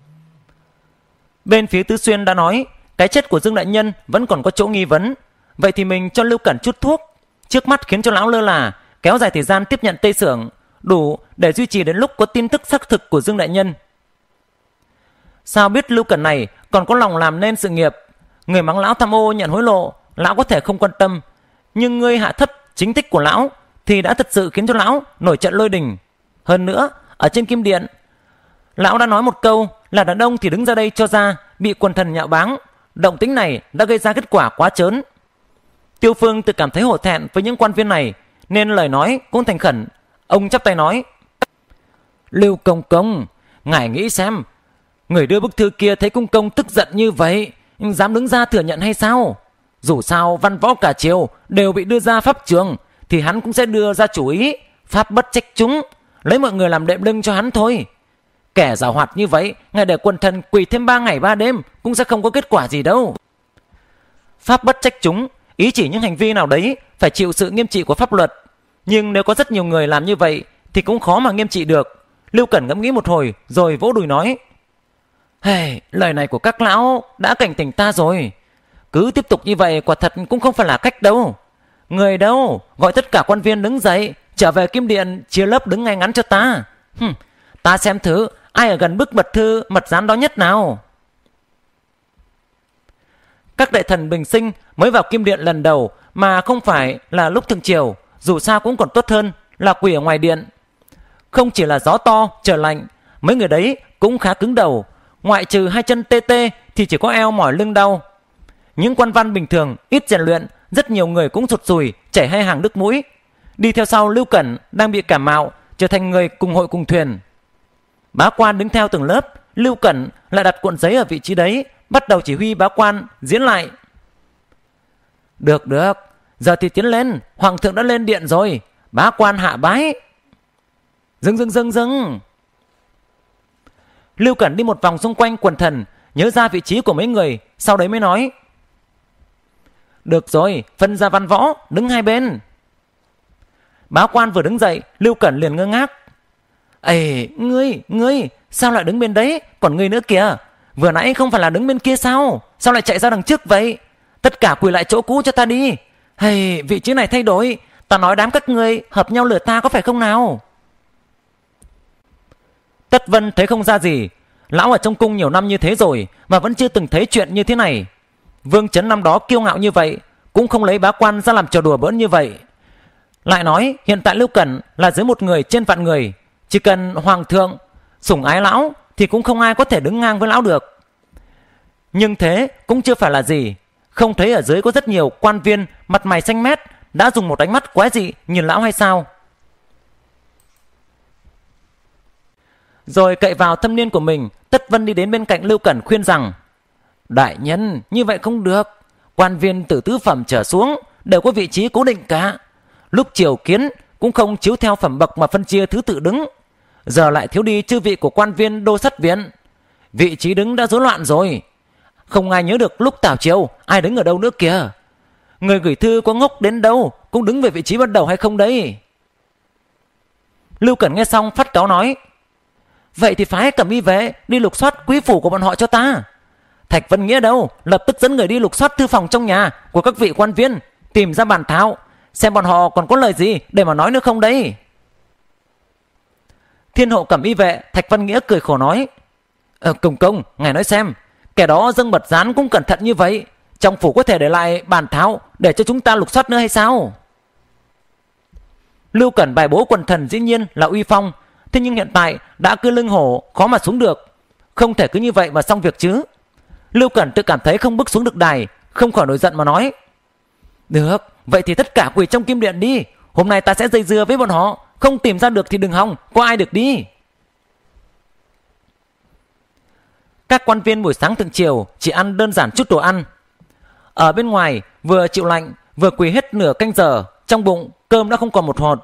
Bên phía Tứ Xuyên đã nói, cái chết của Dương Đại Nhân vẫn còn có chỗ nghi vấn. Vậy thì mình cho Lưu Cẩn chút thuốc, trước mắt khiến cho lão lơ là, kéo dài thời gian tiếp nhận Tây Sưởng, đủ để duy trì đến lúc có tin tức xác thực của Dương Đại Nhân. Sao biết Lưu Cẩn này còn có lòng làm nên sự nghiệp Người mắng lão tham ô nhận hối lộ, lão có thể không quan tâm, nhưng ngươi hạ thấp chính tích của lão thì đã thật sự khiến cho lão nổi trận lôi đình. Hơn nữa, ở trên kim điện, lão đã nói một câu là đàn ông thì đứng ra đây cho ra, bị quần thần nhạo báng. Động tính này đã gây ra kết quả quá chớn. Tiêu Phương tự cảm thấy hổ thẹn với những quan viên này, nên lời nói cũng thành khẩn. Ông chắp tay nói, Lưu Công Công, ngài nghĩ xem, người đưa bức thư kia thấy cung Công tức giận như vậy, dám đứng ra thừa nhận hay sao? Dù sao văn võ cả triều đều bị đưa ra pháp trường thì hắn cũng sẽ đưa ra chủ ý, pháp bất trách chúng, lấy mọi người làm đệm lưng cho hắn thôi. Kẻ giàu hoạt như vậy, ngay để quân thần quỳ thêm ba ngày ba đêm cũng sẽ không có kết quả gì đâu. Pháp bất trách chúng, ý chỉ những hành vi nào đấy phải chịu sự nghiêm trị của pháp luật. Nhưng nếu có rất nhiều người làm như vậy thì cũng khó mà nghiêm trị được. Lưu Cẩn ngẫm nghĩ một hồi rồi vỗ đùi nói. Hey, lời này của các lão đã cảnh tỉnh ta rồi. Cứ tiếp tục như vậy quả thật cũng không phải là cách đâu. Người đâu, gọi tất cả quan viên đứng dậy, trở về kim điện, chia lớp đứng ngay ngắn cho ta. Hừm, ta xem thử ai ở gần bức mật thư mật gián đó nhất nào. Các đại thần bình sinh mới vào kim điện lần đầu mà không phải là lúc thường chiều, dù sao cũng còn tốt hơn là quỷ ở ngoài điện. Không chỉ là gió to, trở lạnh, mấy người đấy cũng khá cứng đầu ngoại trừ hai chân tê tê thì chỉ có eo mỏi lưng đau. Những quan văn bình thường ít rèn luyện, rất nhiều người cũng sụt sùi, chảy hai hàng nước mũi. Đi theo sau Lưu Cẩn đang bị cảm mạo, trở thành người cùng hội cùng thuyền. Bá quan đứng theo từng lớp, Lưu Cẩn lại đặt cuộn giấy ở vị trí đấy, bắt đầu chỉ huy bá quan diễn lại. Được được, giờ thì tiến lên, hoàng thượng đã lên điện rồi, bá quan hạ bái. Dừng dừng dừng dừng. Lưu Cẩn đi một vòng xung quanh quần thần, nhớ ra vị trí của mấy người, sau đấy mới nói. Được rồi, phân ra văn võ, đứng hai bên. Báo quan vừa đứng dậy, Lưu Cẩn liền ngơ ngác. Ê, ngươi, ngươi, sao lại đứng bên đấy, còn ngươi nữa kìa. Vừa nãy không phải là đứng bên kia sao, sao lại chạy ra đằng trước vậy? Tất cả quỳ lại chỗ cũ cho ta đi. Hay, vị trí này thay đổi, ta nói đám các ngươi hợp nhau lừa ta có phải không nào? Tất Vân thấy không ra gì. Lão ở trong cung nhiều năm như thế rồi mà vẫn chưa từng thấy chuyện như thế này. Vương Chấn năm đó kiêu ngạo như vậy, cũng không lấy bá quan ra làm trò đùa bỡn như vậy. Lại nói, hiện tại Lưu Cẩn là dưới một người trên vạn người. Chỉ cần Hoàng thượng, sủng ái lão thì cũng không ai có thể đứng ngang với lão được. Nhưng thế cũng chưa phải là gì. Không thấy ở dưới có rất nhiều quan viên mặt mày xanh mét đã dùng một ánh mắt quái dị nhìn lão hay sao? Rồi cậy vào thâm niên của mình, Tất Vân đi đến bên cạnh Lưu Cẩn khuyên rằng Đại nhân, như vậy không được. Quan viên từ tứ phẩm trở xuống đều có vị trí cố định cả. Lúc triều kiến cũng không chiếu theo phẩm bậc mà phân chia thứ tự đứng. Giờ lại thiếu đi chư vị của quan viên đô sắt viện. Vị trí đứng đã rối loạn rồi. Không ai nhớ được lúc tảo triều ai đứng ở đâu nữa kìa. Người gửi thư có ngốc đến đâu cũng đứng về vị trí ban đầu hay không đấy. Lưu Cẩn nghe xong phát cáo nói Vậy thì phái cẩm y vệ đi lục soát quý phủ của bọn họ cho ta. Thạch Vân Nghĩa đâu? Lập tức dẫn người đi lục soát thư phòng trong nhà của các vị quan viên, tìm ra bàn tháo, xem bọn họ còn có lời gì để mà nói nữa không đấy. Thiên hộ cẩm y vệ, Thạch Văn Nghĩa cười khổ nói. Ờ, công công, ngài nói xem, kẻ đó dâng mật rán cũng cẩn thận như vậy. Trong phủ có thể để lại bàn tháo để cho chúng ta lục soát nữa hay sao? Lưu Cẩn bài bố quần thần dĩ nhiên là uy phong, Thế nhưng hiện tại đã cứ lưng hổ khó mà xuống được. Không thể cứ như vậy mà xong việc chứ. Lưu Cẩn tự cảm thấy không bước xuống được đài, không khỏi nổi giận mà nói. Được, vậy thì tất cả quỳ trong kim điện đi. Hôm nay ta sẽ dây dưa với bọn họ. Không tìm ra được thì đừng hòng, có ai được đi. Các quan viên buổi sáng thượng chiều chỉ ăn đơn giản chút đồ ăn. Ở bên ngoài vừa chịu lạnh vừa quỳ hết nửa canh giờ, trong bụng cơm đã không còn một hột.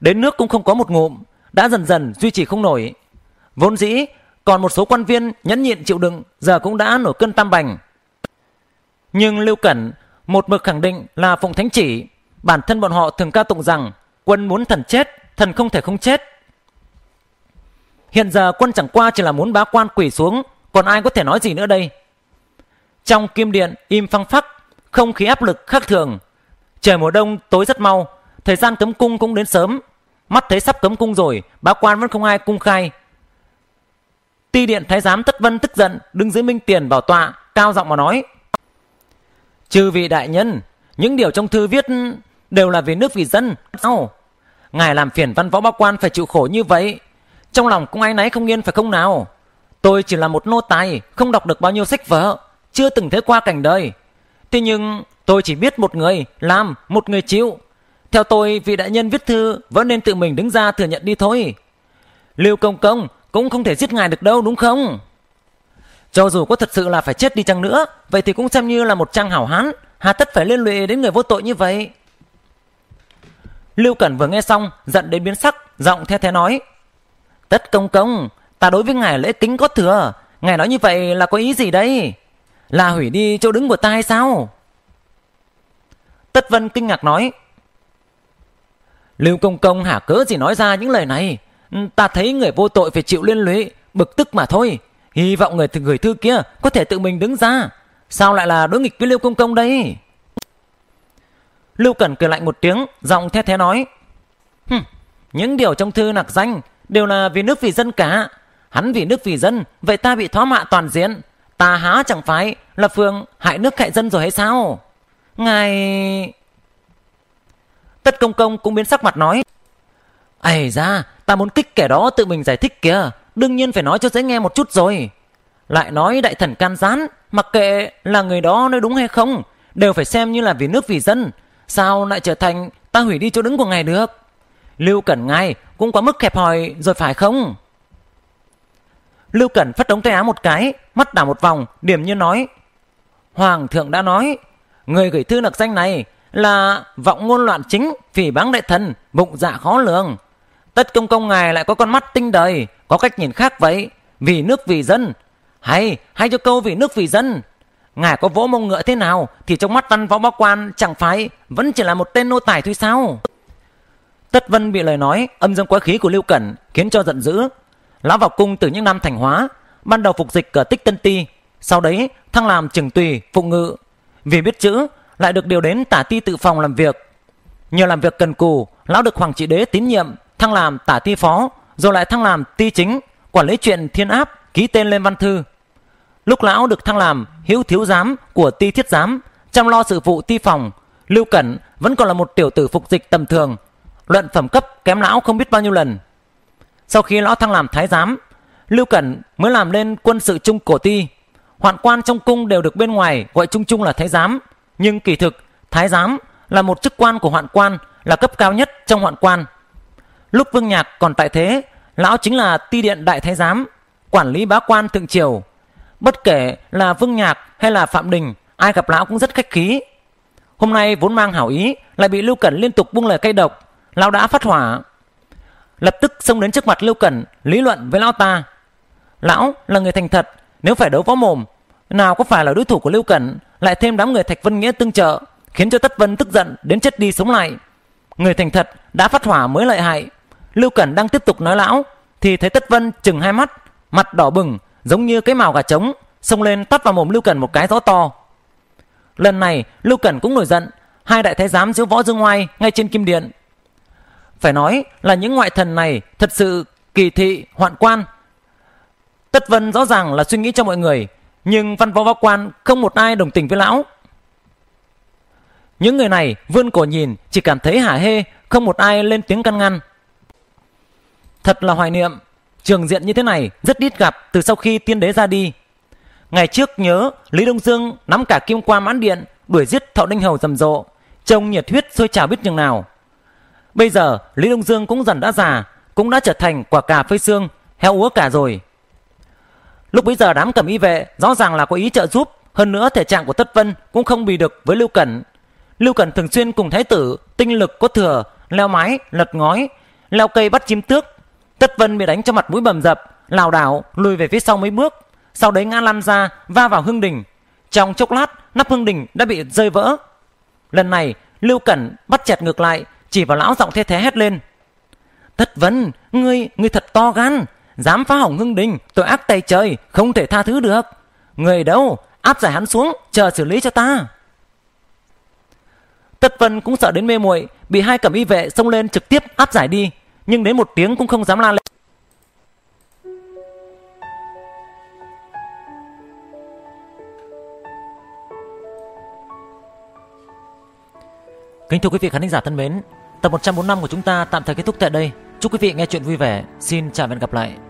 Đến nước cũng không có một ngụm, đã dần dần duy trì không nổi. Vốn dĩ còn một số quan viên nhẫn nhịn chịu đựng giờ cũng đã nổi cơn tam bành. Nhưng Lưu Cẩn một mực khẳng định là Phụng Thánh Chỉ, bản thân bọn họ thường ca tụng rằng quân muốn thần chết, thần không thể không chết. Hiện giờ quân chẳng qua chỉ là muốn bá quan quỷ xuống, còn ai có thể nói gì nữa đây? Trong kim điện im phăng phắc, không khí áp lực khác thường. Trời mùa đông tối rất mau, thời gian cấm cung cũng đến sớm mắt thấy sắp cấm cung rồi bá quan vẫn không ai cung khai ti điện thái giám thất vân tức giận đứng dưới minh tiền bảo tọa cao giọng mà nói trừ vị đại nhân những điều trong thư viết đều là vì nước vì dân sao ngài làm phiền văn võ bá quan phải chịu khổ như vậy trong lòng cũng ai nấy không yên phải không nào tôi chỉ là một nô tài không đọc được bao nhiêu sách vở chưa từng thấy qua cảnh đời thế nhưng tôi chỉ biết một người làm một người chịu theo tôi, vị đại nhân viết thư vẫn nên tự mình đứng ra thừa nhận đi thôi. Lưu Công Công cũng không thể giết ngài được đâu đúng không? Cho dù có thật sự là phải chết đi chăng nữa, vậy thì cũng xem như là một trang hảo hán, hà tất phải liên lụy đến người vô tội như vậy. Lưu Cẩn vừa nghe xong, giận đến biến sắc, giọng the thế nói. Tất công công, ta đối với ngài lễ kính có thừa, ngài nói như vậy là có ý gì đây? Là hủy đi chỗ đứng của ta hay sao? Tất Vân kinh ngạc nói. Lưu Công Công hả cớ gì nói ra những lời này? Ừ, ta thấy người vô tội phải chịu liên lụy, bực tức mà thôi. Hy vọng người người thư kia có thể tự mình đứng ra. Sao lại là đối nghịch với Lưu Công Công đây? Lưu Cẩn cười lạnh một tiếng, giọng the thế nói. Hừm, những điều trong thư nặc danh đều là vì nước vì dân cả. Hắn vì nước vì dân, vậy ta bị thoá mạ toàn diện. Ta há chẳng phải là phương hại nước hại dân rồi hay sao? Ngài... Tất công công cũng biến sắc mặt nói. Ây ra, ta muốn kích kẻ đó tự mình giải thích kìa. Đương nhiên phải nói cho dễ nghe một chút rồi. Lại nói đại thần can gián, mặc kệ là người đó nói đúng hay không, đều phải xem như là vì nước vì dân. Sao lại trở thành ta hủy đi chỗ đứng của ngài được? Lưu Cẩn ngài cũng quá mức khẹp hòi rồi phải không? Lưu Cẩn phất ống tay áo một cái, mắt đảo một vòng, điểm như nói. Hoàng thượng đã nói, người gửi thư nặc danh này là vọng ngôn loạn chính, phỉ báng đại thần, bụng dạ khó lường. Tất công công ngài lại có con mắt tinh đời, có cách nhìn khác vậy, vì nước vì dân. Hay, hay cho câu vì nước vì dân. Ngài có vỗ mông ngựa thế nào thì trong mắt văn võ bá quan chẳng phải vẫn chỉ là một tên nô tài thôi sao? Tất Vân bị lời nói âm dương quái khí của Lưu Cẩn khiến cho giận dữ. Lão vào cung từ những năm thành hóa, ban đầu phục dịch ở tích Tân Ti, sau đấy thăng làm trưởng tùy, phụ ngự. Vì biết chữ lại được điều đến tả ti tự phòng làm việc. Nhờ làm việc cần cù, lão được Hoàng Trị Đế tín nhiệm, thăng làm tả ti phó, rồi lại thăng làm ti chính, quản lý chuyện thiên áp, ký tên lên văn thư. Lúc lão được thăng làm hữu thiếu giám của ti thiết giám, chăm lo sự vụ ti phòng, Lưu Cẩn vẫn còn là một tiểu tử phục dịch tầm thường, luận phẩm cấp kém lão không biết bao nhiêu lần. Sau khi lão thăng làm thái giám, Lưu Cẩn mới làm lên quân sự trung cổ ti. Hoạn quan trong cung đều được bên ngoài gọi chung chung là thái giám, nhưng kỳ thực, thái giám là một chức quan của hoạn quan, là cấp cao nhất trong hoạn quan. Lúc Vương Nhạc còn tại thế, lão chính là ti điện đại thái giám, quản lý bá quan thượng triều. Bất kể là Vương Nhạc hay là Phạm Đình, ai gặp lão cũng rất khách khí. Hôm nay vốn mang hảo ý, lại bị Lưu Cẩn liên tục buông lời cay độc, lão đã phát hỏa. Lập tức xông đến trước mặt Lưu Cẩn, lý luận với lão ta. Lão là người thành thật, nếu phải đấu võ mồm, nào có phải là đối thủ của Lưu Cẩn, lại thêm đám người Thạch Vân Nghĩa tương trợ, khiến cho Tất Vân tức giận đến chết đi sống lại. Người thành thật đã phát hỏa mới lợi hại. Lưu Cẩn đang tiếp tục nói lão thì thấy Tất Vân chừng hai mắt, mặt đỏ bừng, giống như cái màu gà trống, xông lên tát vào mồm Lưu Cẩn một cái rõ to. Lần này, Lưu Cẩn cũng nổi giận, hai đại thái giám diễu võ dương ngoài ngay trên kim điện. Phải nói là những ngoại thần này thật sự kỳ thị, hoạn quan. Tất Vân rõ ràng là suy nghĩ cho mọi người, nhưng văn võ võ quan không một ai đồng tình với lão. Những người này vươn cổ nhìn chỉ cảm thấy hả hê, không một ai lên tiếng căn ngăn. Thật là hoài niệm, trường diện như thế này rất ít gặp từ sau khi tiên đế ra đi. Ngày trước nhớ Lý Đông Dương nắm cả kim qua mãn điện đuổi giết Thọ Đinh Hầu rầm rộ, trông nhiệt huyết sôi trào biết nhường nào. Bây giờ Lý Đông Dương cũng dần đã già, cũng đã trở thành quả cà phơi xương, heo úa cả rồi. Lúc bấy giờ đám cầm y vệ rõ ràng là có ý trợ giúp, hơn nữa thể trạng của Tất Vân cũng không bị được với Lưu Cẩn. Lưu Cẩn thường xuyên cùng thái tử, tinh lực có thừa, leo mái, lật ngói, leo cây bắt chim tước. Tất Vân bị đánh cho mặt mũi bầm dập, lảo đảo lùi về phía sau mấy bước, sau đấy ngã lăn ra va vào hương đình Trong chốc lát, nắp hương đình đã bị rơi vỡ. Lần này, Lưu Cẩn bắt chẹt ngược lại, chỉ vào lão giọng thê thế hét lên. Tất Vân, ngươi, ngươi thật to gan, dám phá hỏng hưng đình tội ác tay trời không thể tha thứ được người đâu áp giải hắn xuống chờ xử lý cho ta tất vân cũng sợ đến mê muội bị hai cẩm y vệ xông lên trực tiếp áp giải đi nhưng đến một tiếng cũng không dám la lên Kính thưa quý vị khán giả thân mến, tập 145 của chúng ta tạm thời kết thúc tại đây. Chúc quý vị nghe chuyện vui vẻ. Xin chào và hẹn gặp lại.